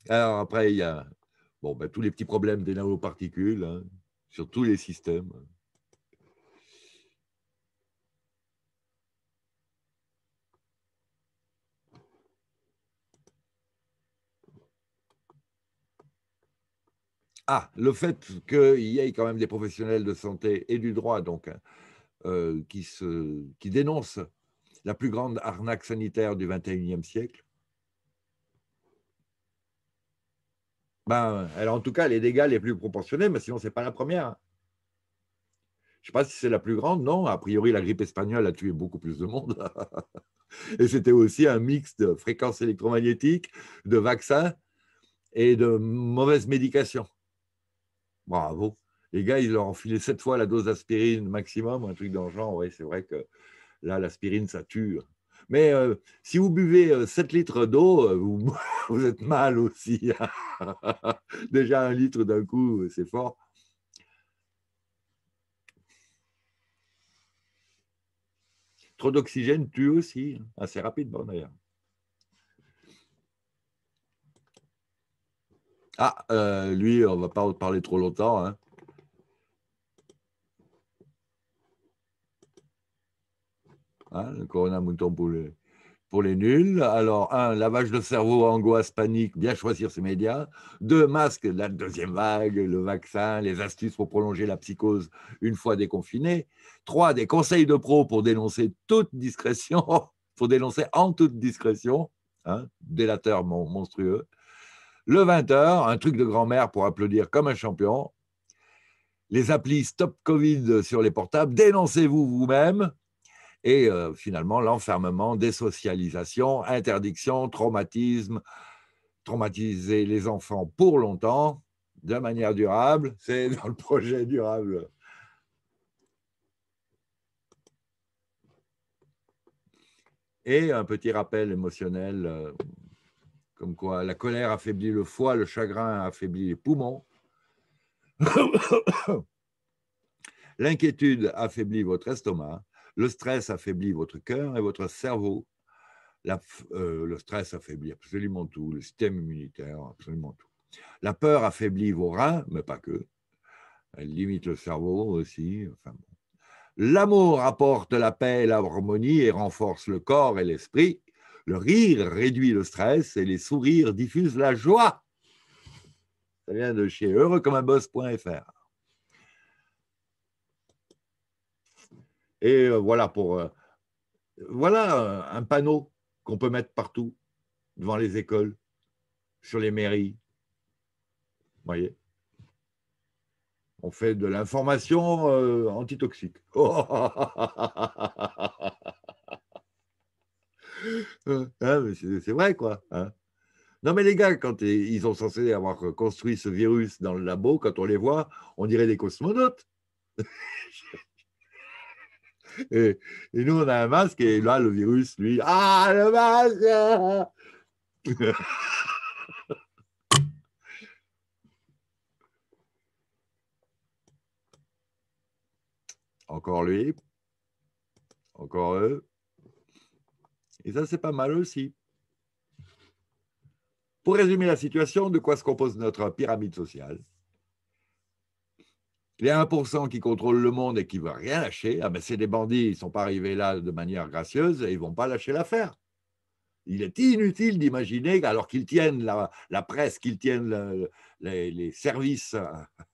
Alors après, il y a Bon, ben, tous les petits problèmes des nanoparticules hein, sur tous les systèmes. Ah, le fait qu'il y ait quand même des professionnels de santé et du droit donc, hein, euh, qui, se, qui dénoncent la plus grande arnaque sanitaire du XXIe siècle, Ben, elle en tout cas les dégâts les plus proportionnés, mais sinon, ce n'est pas la première. Je ne sais pas si c'est la plus grande, non. A priori, la grippe espagnole a tué beaucoup plus de monde. [laughs] et c'était aussi un mix de fréquences électromagnétiques, de vaccins et de mauvaises médications. Bravo. Les gars, ils ont enfilé sept fois la dose d'aspirine maximum, un truc dans le genre. Oui, c'est vrai que là, l'aspirine, ça tue. Mais euh, si vous buvez 7 euh, litres d'eau, euh, [laughs] vous, êtes mal aussi. Hein. [laughs] Déjà un litre d'un coup, c'est fort. Trop d'oxygène tue aussi, hein. assez rapidement d'ailleurs. Ah, lui, on ne va pas parler trop longtemps. Hein. Hein, le Corona Mouton Pour les nuls, alors, un, lavage de cerveau, angoisse, panique, bien choisir ses médias. Deux, masque, la deuxième vague, le vaccin, les astuces pour prolonger la psychose une fois déconfiné. Trois, des conseils de pro pour dénoncer toute discrétion, [laughs] pour dénoncer en toute discrétion, hein, délateur monstrueux. Le 20h, un truc de grand-mère pour applaudir comme un champion. Les applis Stop Covid sur les portables, dénoncez-vous vous-même, et euh, finalement l'enfermement, désocialisation, interdiction, traumatisme, traumatiser les enfants pour longtemps de manière durable, [laughs] c'est dans le projet durable. Et un petit rappel émotionnel, euh, comme quoi la colère affaiblit le foie, le chagrin affaiblit les poumons. [coughs] L'inquiétude affaiblit votre estomac le stress affaiblit votre cœur et votre cerveau. Euh, le stress affaiblit absolument tout, le système immunitaire, absolument tout. La peur affaiblit vos reins, mais pas que. Elle limite le cerveau aussi. L'amour apporte la paix et l'harmonie et renforce le corps et l'esprit. Le rire réduit le stress et les sourires diffusent la joie. Ça vient de chez heureux comme un Et euh, voilà, pour, euh, voilà euh, un panneau qu'on peut mettre partout, devant les écoles, sur les mairies. Vous voyez On fait de l'information antitoxique. [laughs] Hein, c'est vrai, quoi. Hein. non, mais les gars, quand ils sont censé avoir construit ce virus dans le labo, quand on les voit, on dirait des cosmonautes. [laughs] Et, nous, on a un masque, et là, le virus, lui, ah, le masque [laughs] Encore lui, encore eux. Et ça, c'est pas mal aussi. Pour résumer la situation, de quoi se compose notre pyramide sociale les 1% qui contrôlent le monde et qui ne veulent rien lâcher, ah ben, c'est des bandits, ils ne sont pas arrivés là de manière gracieuse et ils ne vont pas lâcher l'affaire. Il est inutile d'imaginer, alors qu'ils tiennent la, presse, qu'ils tiennent les, services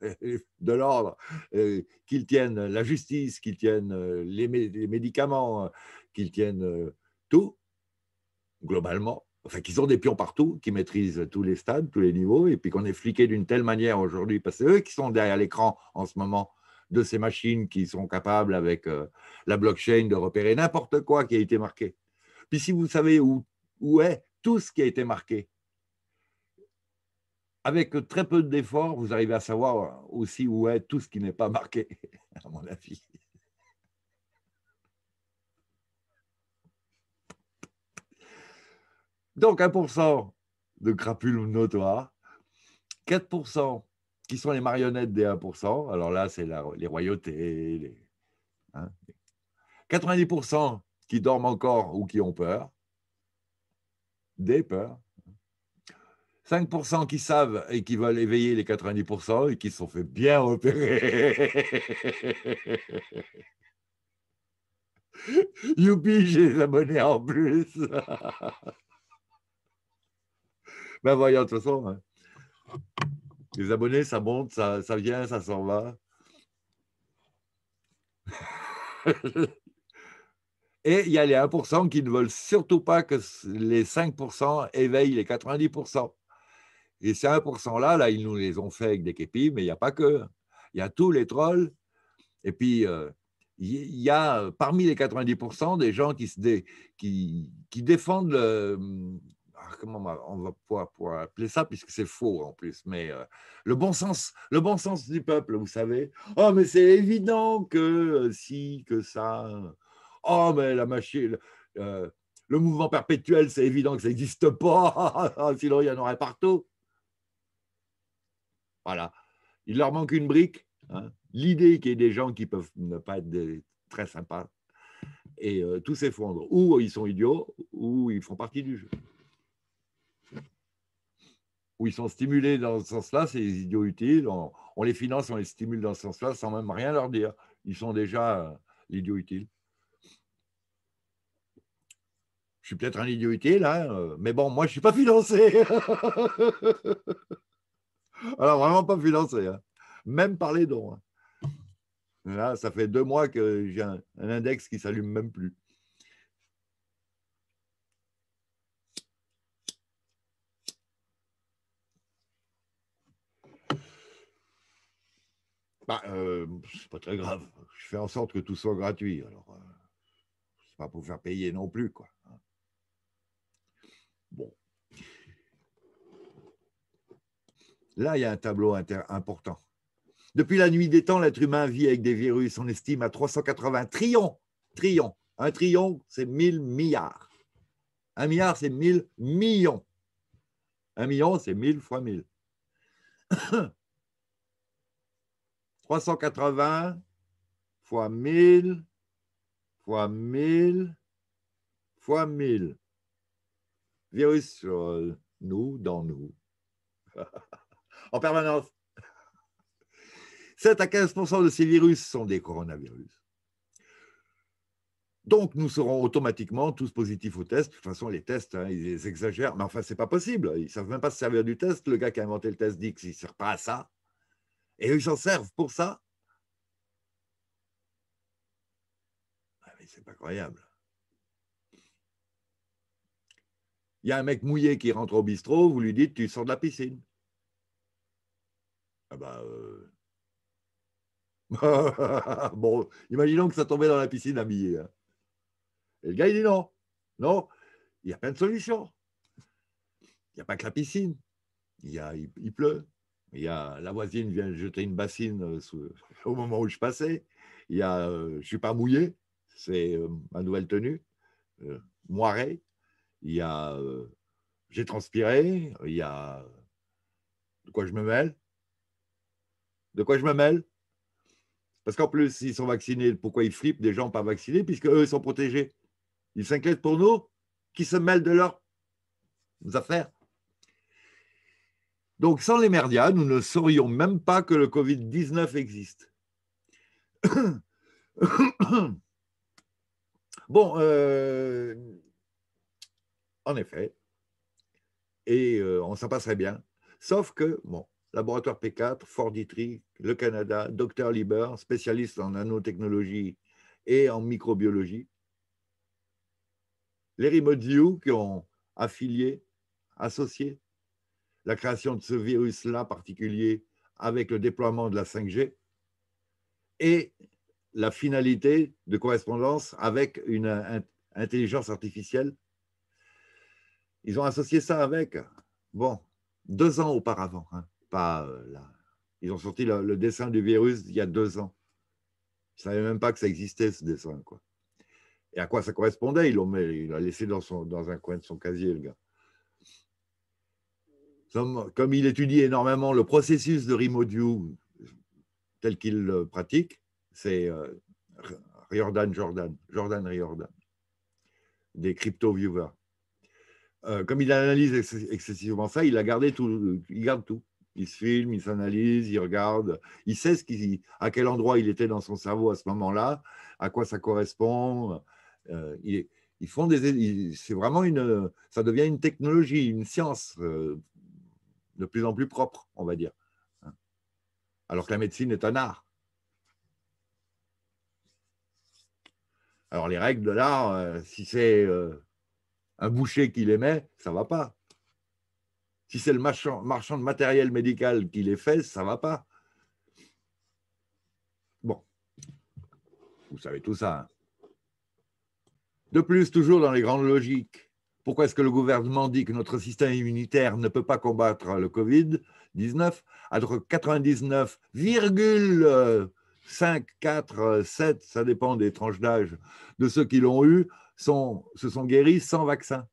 euh, [laughs] de l'ordre, euh, qu'ils tiennent la justice, qu'ils tiennent euh, les médicaments, qu'ils tiennent tout, globalement, enfin, qu'ils ont des pions partout, qui maîtrisent tous les stades, tous les niveaux, et puis qu'on est fliqué d'une telle manière aujourd'hui, parce que c'est eux qui sont derrière l'écran en ce moment de ces machines qui sont capables, avec euh, la blockchain, de repérer n'importe quoi qui a été marqué. Puis si vous savez où est tout ce qui a été marqué, avec très peu d'efforts, vous arrivez à savoir aussi où est tout ce qui n'est pas marqué, [laughs] à mon avis. Donc 1% de crapules notoires, 4% qui sont les marionnettes des 1%, alors là c'est les royautés, les, 90% hein. qui dorment encore ou qui ont peur, des peurs, 5% qui savent et qui veulent éveiller les 90% et qui se sont fait bien opérer. [laughs] Youpi, j'ai des abonnés en plus. [laughs] [laughs] Ben voyons, de toute façon, hein. les abonnés, ça monte, ça, vient, ça s'en va. [laughs] Et il y a les 1% qui ne veulent surtout pas que les 5% éveillent les 90%. Et ces 1%-là, là, ils nous les ont fait avec des képis, mais il n'y a pas que. Il y a tous les trolls. Et puis, euh, il y, a parmi les 90% des gens qui, se qui, qui défendent le, comment on va pouvoir, appeler ça, puisque c'est faux en plus, mais euh, le, bon sens, le bon sens du peuple, vous savez. Oh, mais c'est évident que si, que ça. Oh, mais la machine. Euh, le mouvement perpétuel, c'est évident que ça n'existe pas, [laughs] sinon il y en aurait partout. Voilà. Il leur manque une brique. Hein. L'idée qu'il y ait des gens qui peuvent ne pas être très sympas et tous euh, tout s'effondre. Ou ils sont idiots, ou ils font partie du jeu où ils sont stimulés dans ce sens-là, c'est les idiots utiles, on, les finance, on les stimule dans ce sens-là sans même rien leur dire. Ils sont déjà euh, l'idiot utile. Je suis peut-être un idiot utile, hein, euh, mais bon, moi, je ne suis pas financé. [laughs] Alors, vraiment pas financé, hein. même par les dons. Hein. Là, ça fait deux mois que j'ai un, un index qui s'allume même plus. Bah, euh, c'est pas très grave. Je fais en sorte que tout soit gratuit. Alors, euh, c'est pas pour faire payer non plus, quoi. Hein. Bon. Là, il y a un tableau important. Depuis la nuit des temps, l'être humain vit avec des virus. On estime à 380 trillions. Trillions. Un trillion, c'est 1000 milliards. Un milliard, c'est 1000 millions. Un million, c'est mille fois 1000. [clears throat] 380 fois 1000 fois 1000 fois 1000. Virus sur nous, dans nous. [laughs] en permanence. 7 à 15 de ces virus sont des coronavirus. Donc, nous serons automatiquement tous positifs au test. De toute façon, les tests, hein, ils exagèrent. Mais enfin, c'est pas possible. Ils savent même pas se servir du test. Le gars qui a inventé le test dit qu'il ne sert pas à ça et ils s'en servent pour ça. Ah, mais c'est pas croyable. Il y a un mec mouillé qui rentre au bistrot, vous lui dites tu sors de la piscine. Ah bah. Euh. [laughs] bon, imaginons que ça tombait dans la piscine habillée. Hein. Et le gars, il dit non. Non, il y a plein de solutions. Il n'y a pas que la piscine. Il, y a, il pleut, il y a, la voisine vient jeter une bassine euh, [laughs] au moment où je passais. Il y a, euh, je suis pas mouillé, c'est euh, ma nouvelle tenue, moiré. Il y a, j'ai transpiré. Il y a, de quoi je me mêle De quoi je me mêle Parce qu'en plus, ils sont vaccinés, pourquoi ils flippent des gens pas vaccinés puisque eux ils sont protégés Ils s'inquiètent pour nous qui se mêlent de leurs affaires. Donc, sans les médias, nous ne saurions même pas que le Covid-19 existe. [coughs] bon, euh, en effet, et euh, on s'en passerait bien, sauf que, bon, Laboratoire P4, Forditry, le Canada, Docteur Lieber, spécialiste en nanotechnologie et en microbiologie, les remote view qui ont affilié, associé la création de ce virus-là particulier avec le déploiement de la 5G et la finalité de correspondance avec une intelligence artificielle. Ils ont associé ça avec, bon, deux ans auparavant, hein, pas euh, là. Ils ont sorti le, dessin du virus il y a deux ans. Ils ne savaient même pas que ça existait, ce dessin. Quoi. Et à quoi ça correspondait Il l'a laissé dans un coin de son casier, le gars comme, il étudie énormément le processus de view tel qu'il le pratique, c'est euh, Jordan, Jordan Riordan, des crypto-viewers. Euh, comme il analyse excessivement ça, il a gardé tout, il garde tout. Il se filme, il s'analyse, il regarde, il sait ce à quel endroit il était dans son cerveau à ce moment-là, à quoi ça correspond. Euh, font des, c'est vraiment une, ça devient une technologie, une science de plus en plus propre, on va dire. Hein. Alors que la médecine est un art. Alors les règles de l'art, euh, si c'est euh, un boucher qui les met, ça ne va pas. Si c'est le marchand, de matériel médical qui les fait, ça ne va pas. Bon, vous savez tout ça. Hein. De plus, toujours dans les grandes logiques, pourquoi est-ce que le gouvernement dit que notre système immunitaire ne peut pas combattre le Covid-19 alors que ça dépend des tranches d'âge de ceux qui l'ont eu, se sont guéris sans vaccin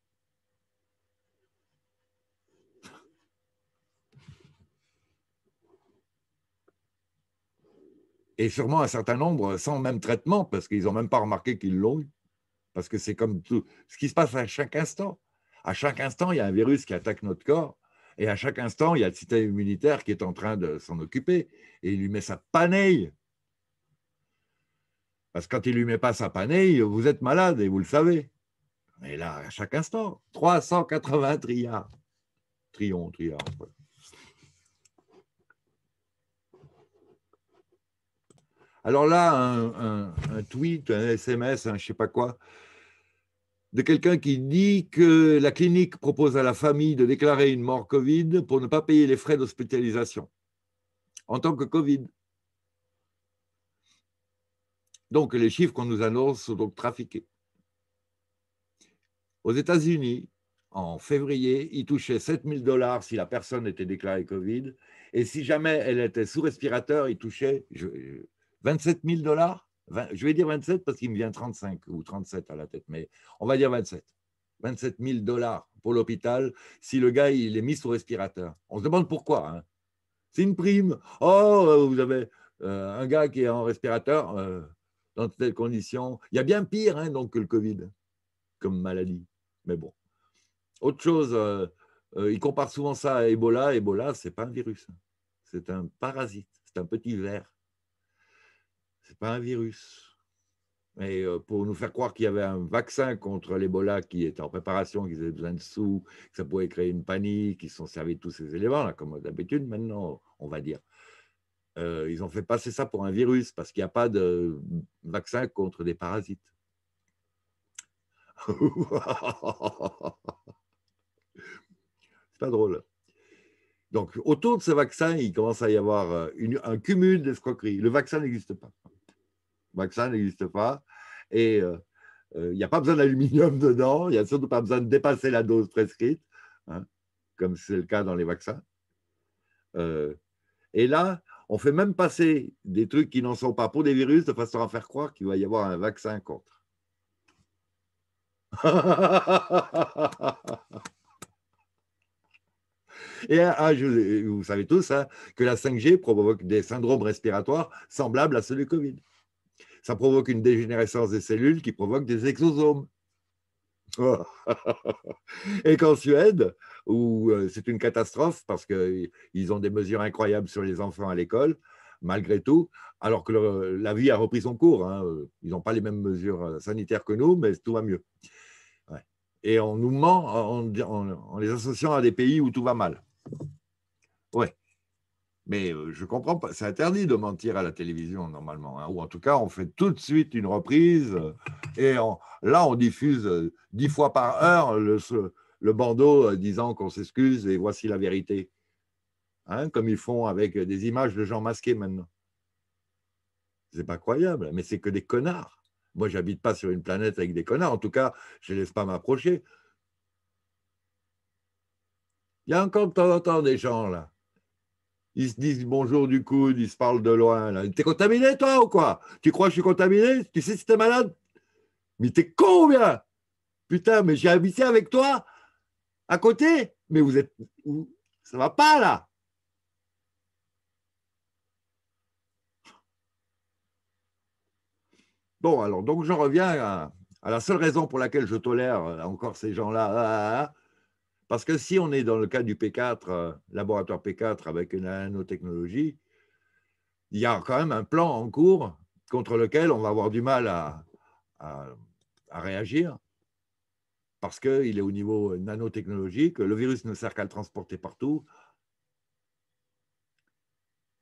Et sûrement un certain nombre sans même traitement, parce qu'ils n'ont même pas remarqué qu'ils l'ont eu parce que c'est comme tout ce qui se passe à chaque instant. À chaque instant, il y a un virus qui attaque notre corps, et à chaque instant, il y a le système immunitaire qui est en train de s'en occuper, et il lui met sa paneille. Parce que quand il ne lui met pas sa paneille, vous êtes malade, et vous le savez. Et là, à chaque instant, 380 triards. Trions, triards. Alors là, un, tweet, un SMS, je ne sais pas quoi, de quelqu'un qui dit que la clinique propose à la famille de déclarer une mort Covid pour ne pas payer les frais d'hospitalisation en tant que Covid. Donc les chiffres qu'on nous annonce sont donc trafiqués. Aux États-Unis, en février, ils touchaient 7000 dollars si la personne était déclarée Covid. Et si jamais elle était sous respirateur, ils touchaient, 27 000 dollars Je vais dire 27 parce qu'il me vient 35 ou 37 à la tête, mais on va dire 27. 27 000 dollars pour l'hôpital si le gars il est mis sous respirateur. On se demande pourquoi. Hein. C'est une prime. Oh, euh, vous avez euh, un gars qui est en respirateur euh, dans de telles conditions. Il y a bien pire hein, donc, que le Covid comme maladie. Mais bon. Autre chose, il compare souvent ça à Ebola. Ebola, ce n'est pas un virus. Hein. C'est un parasite. C'est un petit ver n'est pas un virus. Mais euh, pour nous faire croire qu'il y avait un vaccin contre l'Ebola qui était en préparation, qu'ils avaient besoin de sous, que ça pouvait créer une panique, qu'ils se sont servis de tous ces éléments, là, comme d'habitude maintenant, on va dire. Euh, ils ont fait passer ça pour un virus parce qu'il n'y a pas de vaccin contre des parasites. [laughs] c'est pas drôle. Donc, autour de ce vaccin, il commence à y avoir euh, un cumul d'escroqueries. Le vaccin n'existe pas vaccin n'existe pas. Et euh, euh, il n'y a pas besoin d'aluminium [laughs] dedans, il n'y a surtout pas besoin de dépasser la dose prescrite, hein, comme c'est le cas dans les vaccins. Euh, et là, on fait même passer des trucs qui n'en sont pas pour des virus de façon à faire croire qu'il va y avoir un vaccin contre. [laughs] Et ah, vous savez tous hein, que la 5G provoque des syndromes respiratoires semblables à ceux du Covid ça provoque une dégénérescence des cellules qui provoque des exosomes. Oh. [laughs] Et qu'en Suède, où euh, c'est une catastrophe parce qu'ils euh, ont des mesures incroyables sur les enfants à l'école, malgré tout, alors que la vie a repris son cours. Hein. Ils n'ont pas les mêmes mesures euh, sanitaires que nous, mais tout va mieux. Et on nous ment en, les associant à des pays où tout va mal. Ouais. Mais euh, je comprends pas, c'est interdit de mentir à la télévision normalement, hein. ou en tout cas on fait tout de suite une reprise euh, et là on diffuse euh, dix fois par heure le, bandeau disant qu'on s'excuse et voici la vérité, hein, comme ils font avec des images de gens masqués maintenant. C'est pas croyable, mais c'est que des connards. Moi, j'habite pas sur une planète avec des connards. En tout cas, je ne laisse pas m'approcher. Il y a encore de temps en temps des gens là ils se disent bonjour du coude, ils se parlent de loin. T'es contaminé, toi, ou quoi Tu crois que je suis contaminé Tu sais si t'es malade Mais t'es con ou bien Putain, mais j'ai habité avec toi, à côté Mais vous êtes. Ça va pas, là Bon, alors, donc j'en reviens à, à, la seule raison pour laquelle je tolère euh, encore ces gens-là. Ah, ah, ah, parce que si on est dans le cas du P4, euh, laboratoire P4 avec une nanotechnologie, il y a quand même un plan en cours contre lequel on va avoir du mal à, à réagir parce qu'il est au niveau nanotechnologique. Le virus ne sert qu'à le transporter partout.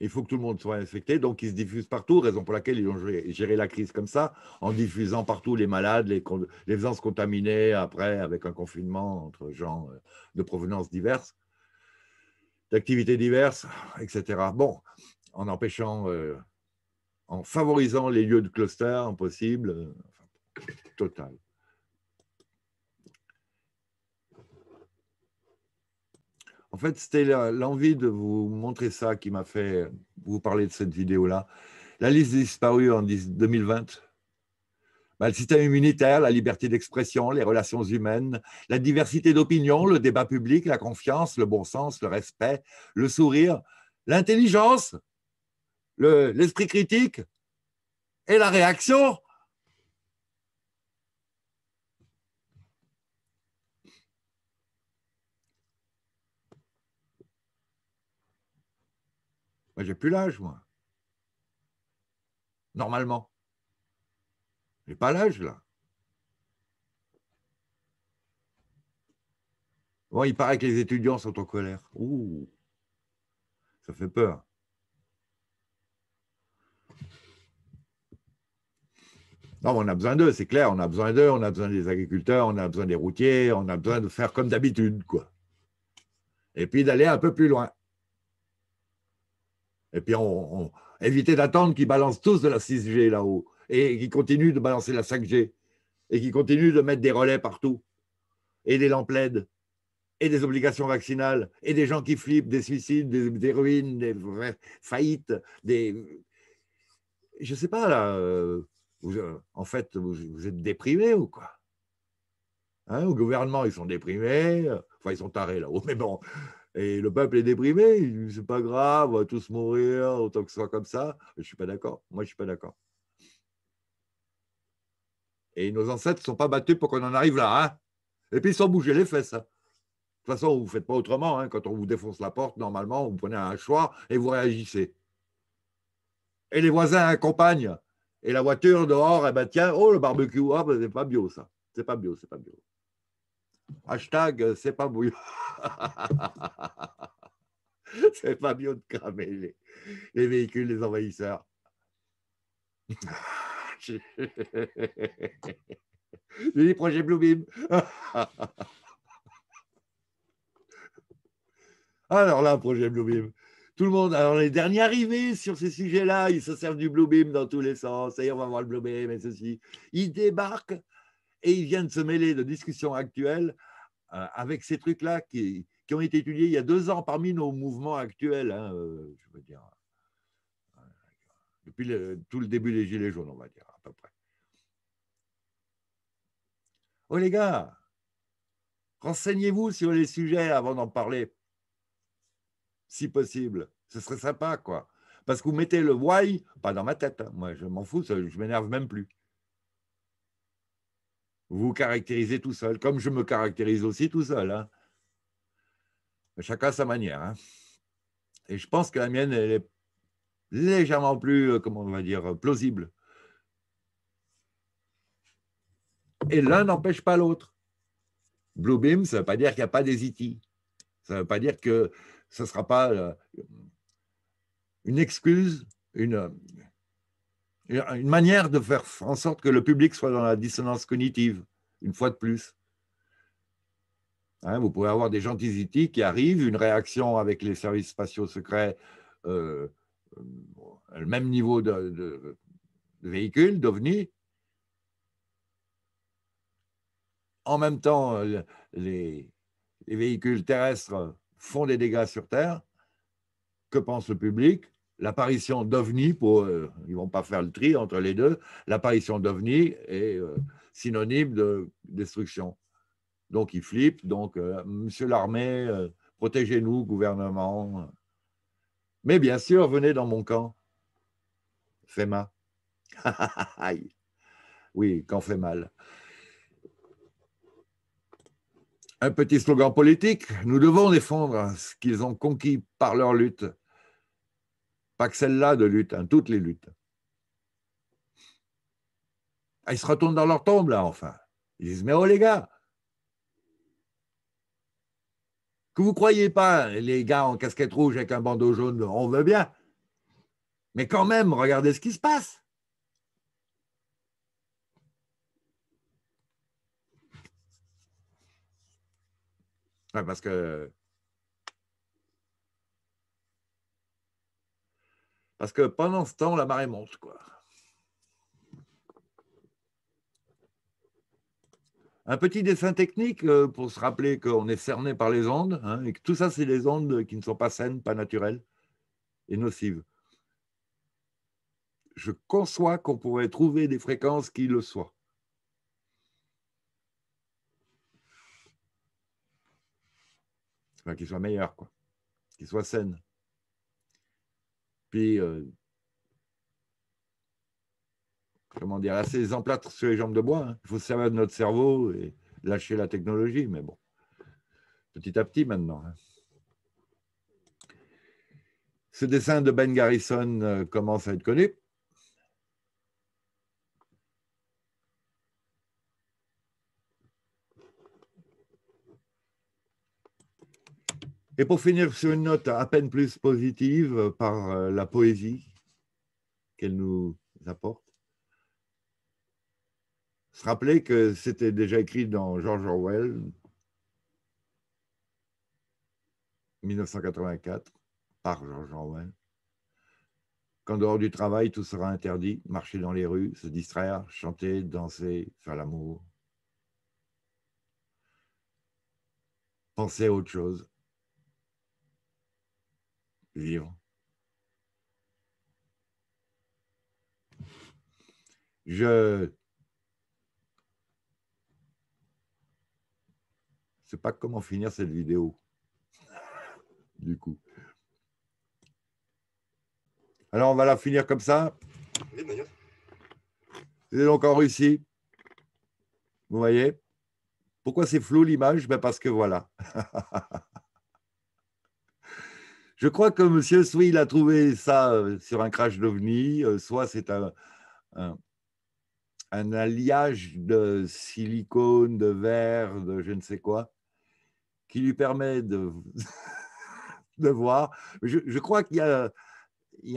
Il faut que tout le monde soit infecté, donc ils se diffusent partout, raison pour laquelle ils ont géré la crise comme ça, en diffusant partout les malades, les, faisant se contaminer après avec un confinement entre gens euh, de provenance diverses, d'activités diverses, etc. Bon, en empêchant, euh, en favorisant les lieux de cluster impossible, euh, total. En fait, c'était l'envie de vous montrer ça qui m'a fait vous parler de cette vidéo-là. La liste des en 2020. Bah, le système immunitaire, la liberté d'expression, les relations humaines, la diversité d'opinion, le débat public, la confiance, le bon sens, le respect, le sourire, l'intelligence, l'esprit critique et la réaction. Moi, j'ai plus l'âge, moi. Normalement. J'ai pas l'âge, là. Bon, il paraît que les étudiants sont en colère. Ouh, ça fait peur. Non, on a besoin d'eux, c'est clair, on a besoin d'eux, on a besoin des agriculteurs, on a besoin des routiers, on a besoin de faire comme d'habitude, quoi. Et puis d'aller un peu plus loin. Et puis, on, éviter d'attendre qu'ils balancent tous de la 6G là-haut et qu'ils continuent de balancer la 5G et qu'ils continuent de mettre des relais partout et des lampes LED et des obligations vaccinales et des gens qui flippent, des suicides, des, ruines, des faillites, des. Je ne sais pas, là. Euh, euh, en fait, vous, êtes déprimés ou quoi hein, au gouvernement, ils sont déprimés, euh, enfin, ils sont tarés là-haut, mais bon, et le peuple est déprimé. C'est pas grave, on va tous mourir, autant que ce soit comme ça. Je suis pas d'accord. Moi, je suis pas d'accord. Et nos ancêtres ne sont pas battus pour qu'on en arrive là. Hein. Et puis, ils sont bouger les fesses. Hein. de toute façon, vous ne faites pas autrement. Hein. Quand on vous défonce la porte, normalement, vous prenez un hachoir et vous réagissez. Et les voisins accompagnent. Et la voiture dehors, eh ben tiens, oh le barbecue, oh c'est pas bio ça. C'est pas bio, c'est pas bio. Hashtag, euh, c'est pas bouillon. [laughs] c'est pas bio de cramer les, véhicules des envahisseurs. [laughs] J'ai dit projet Bluebeam. [laughs] alors là, projet Bluebeam. Tout le monde, alors les derniers arrivés sur ces sujets-là, ils se servent du Bluebeam dans tous les sens. Ça on va voir le Bluebeam et ceci. Ils débarquent et ils viennent se mêler de discussions actuelles euh, avec ces trucs-là qui, ont été étudiés il y a deux ans parmi nos mouvements actuels, hein, euh, je veux dire, euh, depuis tout le début des Gilets jaunes, on va dire, à peu près. Oh les gars, renseignez-vous sur les sujets avant d'en parler, si possible. Ce serait sympa, quoi. Parce que vous mettez le why, pas dans ma tête, hein. moi je m'en fous, je m'énerve même plus vous vous caractérisez tout seul, comme je me caractérise aussi tout seul. Hein. Chacun à sa manière. Hein. Et je pense que la mienne, elle est légèrement plus, euh, comment on va dire, euh, plausible. Et l'un n'empêche pas l'autre. Bluebeam, ça ne veut pas dire qu'il n'y a pas des IT. E ça ne veut pas dire que ce ne sera pas euh, une excuse, une, une manière de faire en sorte que le public soit dans la dissonance cognitive, une fois de plus. Hein, vous pouvez avoir des gens qui arrivent, une réaction avec les services spatiaux secrets, le euh, euh, même niveau de, de, véhicule, d'OVNI. En même temps, euh, les véhicules terrestres font des dégâts sur Terre. Que pense le public l'apparition d'OVNI, pour, euh, ils ne vont pas faire le tri entre les deux, l'apparition d'OVNI est euh, synonyme de destruction. Donc ils flippent, donc euh, Monsieur l'armée, protégez-nous, gouvernement. Mais bien sûr, venez dans mon camp. FEMA. [laughs] oui, quand fait mal. Un petit slogan politique, nous devons défendre ce qu'ils ont conquis par leur lutte pas que celle-là de lutte, hein, toutes les luttes. Ah, ils se retournent dans leur tombe, là, enfin. Ils disent, mais oh les gars, que vous ne croyez pas les gars en casquette rouge avec un bandeau jaune, on veut bien. Mais quand même, regardez ce qui se passe. parce que Parce que pendant ce temps, la marée monte, quoi. Un petit dessin technique euh, pour se rappeler qu'on est cerné par les ondes, hein, et que tout ça, c'est des ondes qui ne sont pas saines, pas naturelles et nocives. Je conçois qu'on pourrait trouver des fréquences qui le soient. Enfin, qui soient meilleures, quoi. Qui soient saines puis euh, comment dire, assez les emplâtres sur les jambes de bois. Hein. Il faut servir de notre cerveau et lâcher la technologie, mais bon, petit à petit maintenant. Hein. Ce dessin de Ben Garrison euh, commence à être connu. Et pour finir sur une note à peine plus positive euh, par euh, la poésie qu'elle nous apporte, se rappeler que c'était déjà écrit dans George Orwell, 1984, par George Orwell, qu'en dehors du travail, tout sera interdit, marcher dans les rues, se distraire, chanter, danser, faire l'amour, penser à autre chose, vivre. Je sais pas comment finir cette vidéo. [laughs] Du coup. Alors on va la finir comme ça. C'est donc en Russie. Vous voyez Pourquoi c'est flou l'image ben Parce que voilà. [laughs] Je crois que monsieur, Sweet a trouvé ça euh, sur un crash d'OVNI, euh, soit c'est un, alliage de silicone, de verre, de je ne sais quoi, qui lui permet de, [laughs] voir. Je, crois qu'il y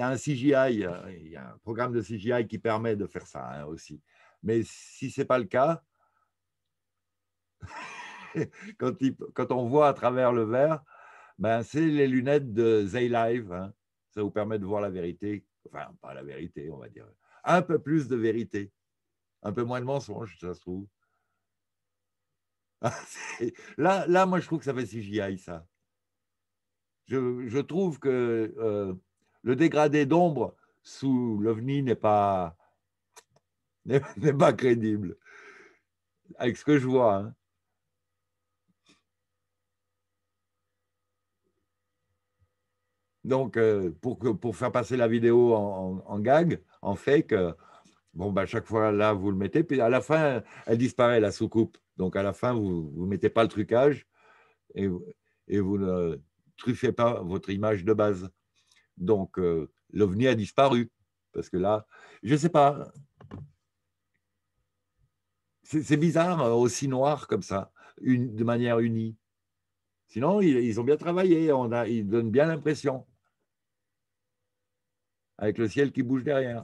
a un CGI, euh, il y a un programme de CGI qui permet de faire ça hein, aussi. Mais si ce n'est pas le cas, [laughs] quand, on voit à travers le verre, ben, c'est les lunettes de Zay Live. Hein. Ça vous permet de voir la vérité, enfin, pas la vérité, on va dire, un peu plus de vérité, un peu moins de mensonges, ça se trouve. Ah, là, là, moi, je trouve que ça fait CGI, ça. Je, trouve que euh, le dégradé d'ombre sous l'OVNI n'est pas, n'est, pas crédible, avec ce que je vois. Hein. Donc, euh, pour, faire passer la vidéo en, gag, en fake, euh, bon, bah, chaque fois là, vous le mettez. Puis à la fin, elle disparaît, la soucoupe. Donc, à la fin, vous ne mettez pas le trucage et, vous ne truffez pas votre image de base. Donc, euh, l'OVNI a disparu. Parce que là, je ne sais pas. C'est bizarre, aussi noir comme ça, de manière unie. Sinon, ils, ont bien travaillé, ils donnent bien l'impression avec le ciel qui bouge derrière.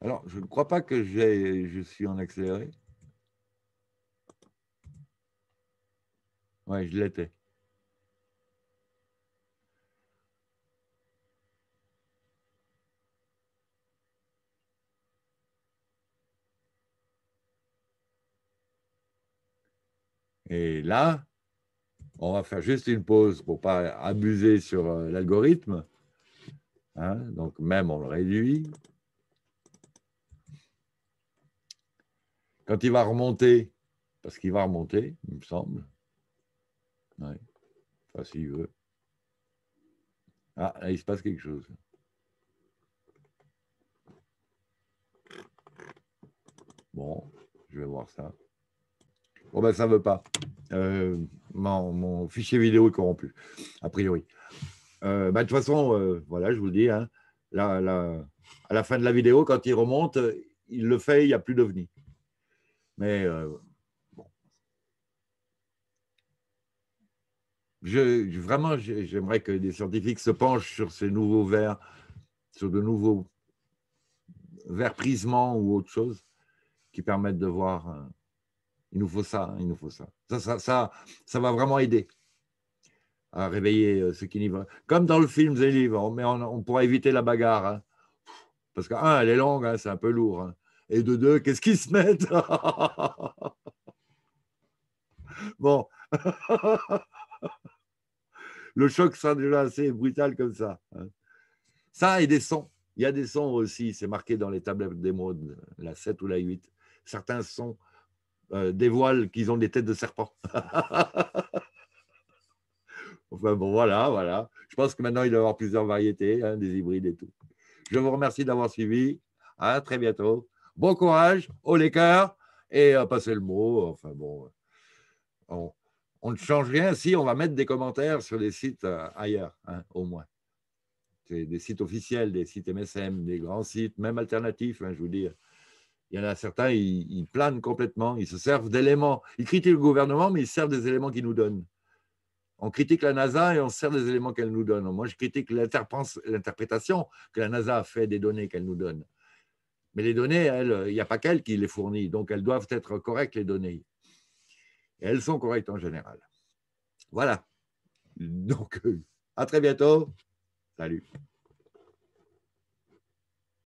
Alors, je ne crois pas que j'ai, je suis en accéléré. Ouais, je l'étais. Et là, on va faire juste une pause pour ne pas abuser sur euh, l'algorithme. Hein. Donc même on le réduit. Quand il va remonter, parce qu'il va remonter, il me semble. Oui. Enfin, s'il veut. Ah, là, il se passe quelque chose. Bon, je vais voir ça. Bon, ben, ça ne veut pas. Euh, mon, fichier vidéo est corrompu, a priori. Euh, ben, de toute façon, euh, voilà, je vous le dis, hein, à la fin de la vidéo, quand il remonte, il le fait, il n'y a plus d'OVNI. Mais Je, vraiment, j'aimerais que des scientifiques se penchent sur ces nouveaux verres, sur de nouveaux verres prismants ou autre chose qui permettent de voir il nous faut ça, hein, il nous faut ça. Ça, ça, ça. ça va vraiment aider à réveiller euh, ceux qui n'y vont. Comme dans le film Zélie, mais on, pourra éviter la bagarre. Hein. Parce que, un, elle est longue, hein, c'est un peu lourd. Et de deux, qu'est-ce qu'ils se mettent [laughs] Bon. [laughs] le choc sera déjà assez brutal comme ça. Ça et des sons. Il y a des sons aussi, c'est marqué dans les tablettes modes, la 7 ou la 8. Certains sons euh, des voiles qu'ils ont des têtes de serpent. [laughs] enfin bon, voilà, voilà. Je pense que maintenant, il doit y avoir plusieurs variétés, hein, des hybrides et tout. Je vous remercie d'avoir suivi. À très bientôt. Bon courage, au cœurs et à passez le mot. Enfin bon, on, ne change rien. Si, on va mettre des commentaires sur les sites euh, ailleurs, hein, au moins. Des sites officiels, des sites MSM, des grands sites, même alternatifs, hein, je vous dis. Il y en a certains, ils, planent complètement, ils se servent d'éléments. Ils critiquent le gouvernement, mais ils servent des éléments qu'ils nous donnent. On critique la NASA et on sert des éléments qu'elle nous donne. Moi, je critique l'interprétation que la NASA a fait des données qu'elle nous donne. Mais les données, il n'y a pas qu'elle qui les fournit, donc elles doivent être correctes, les données. elles sont correctes en général. Voilà. Donc, [laughs] à très bientôt. Salut.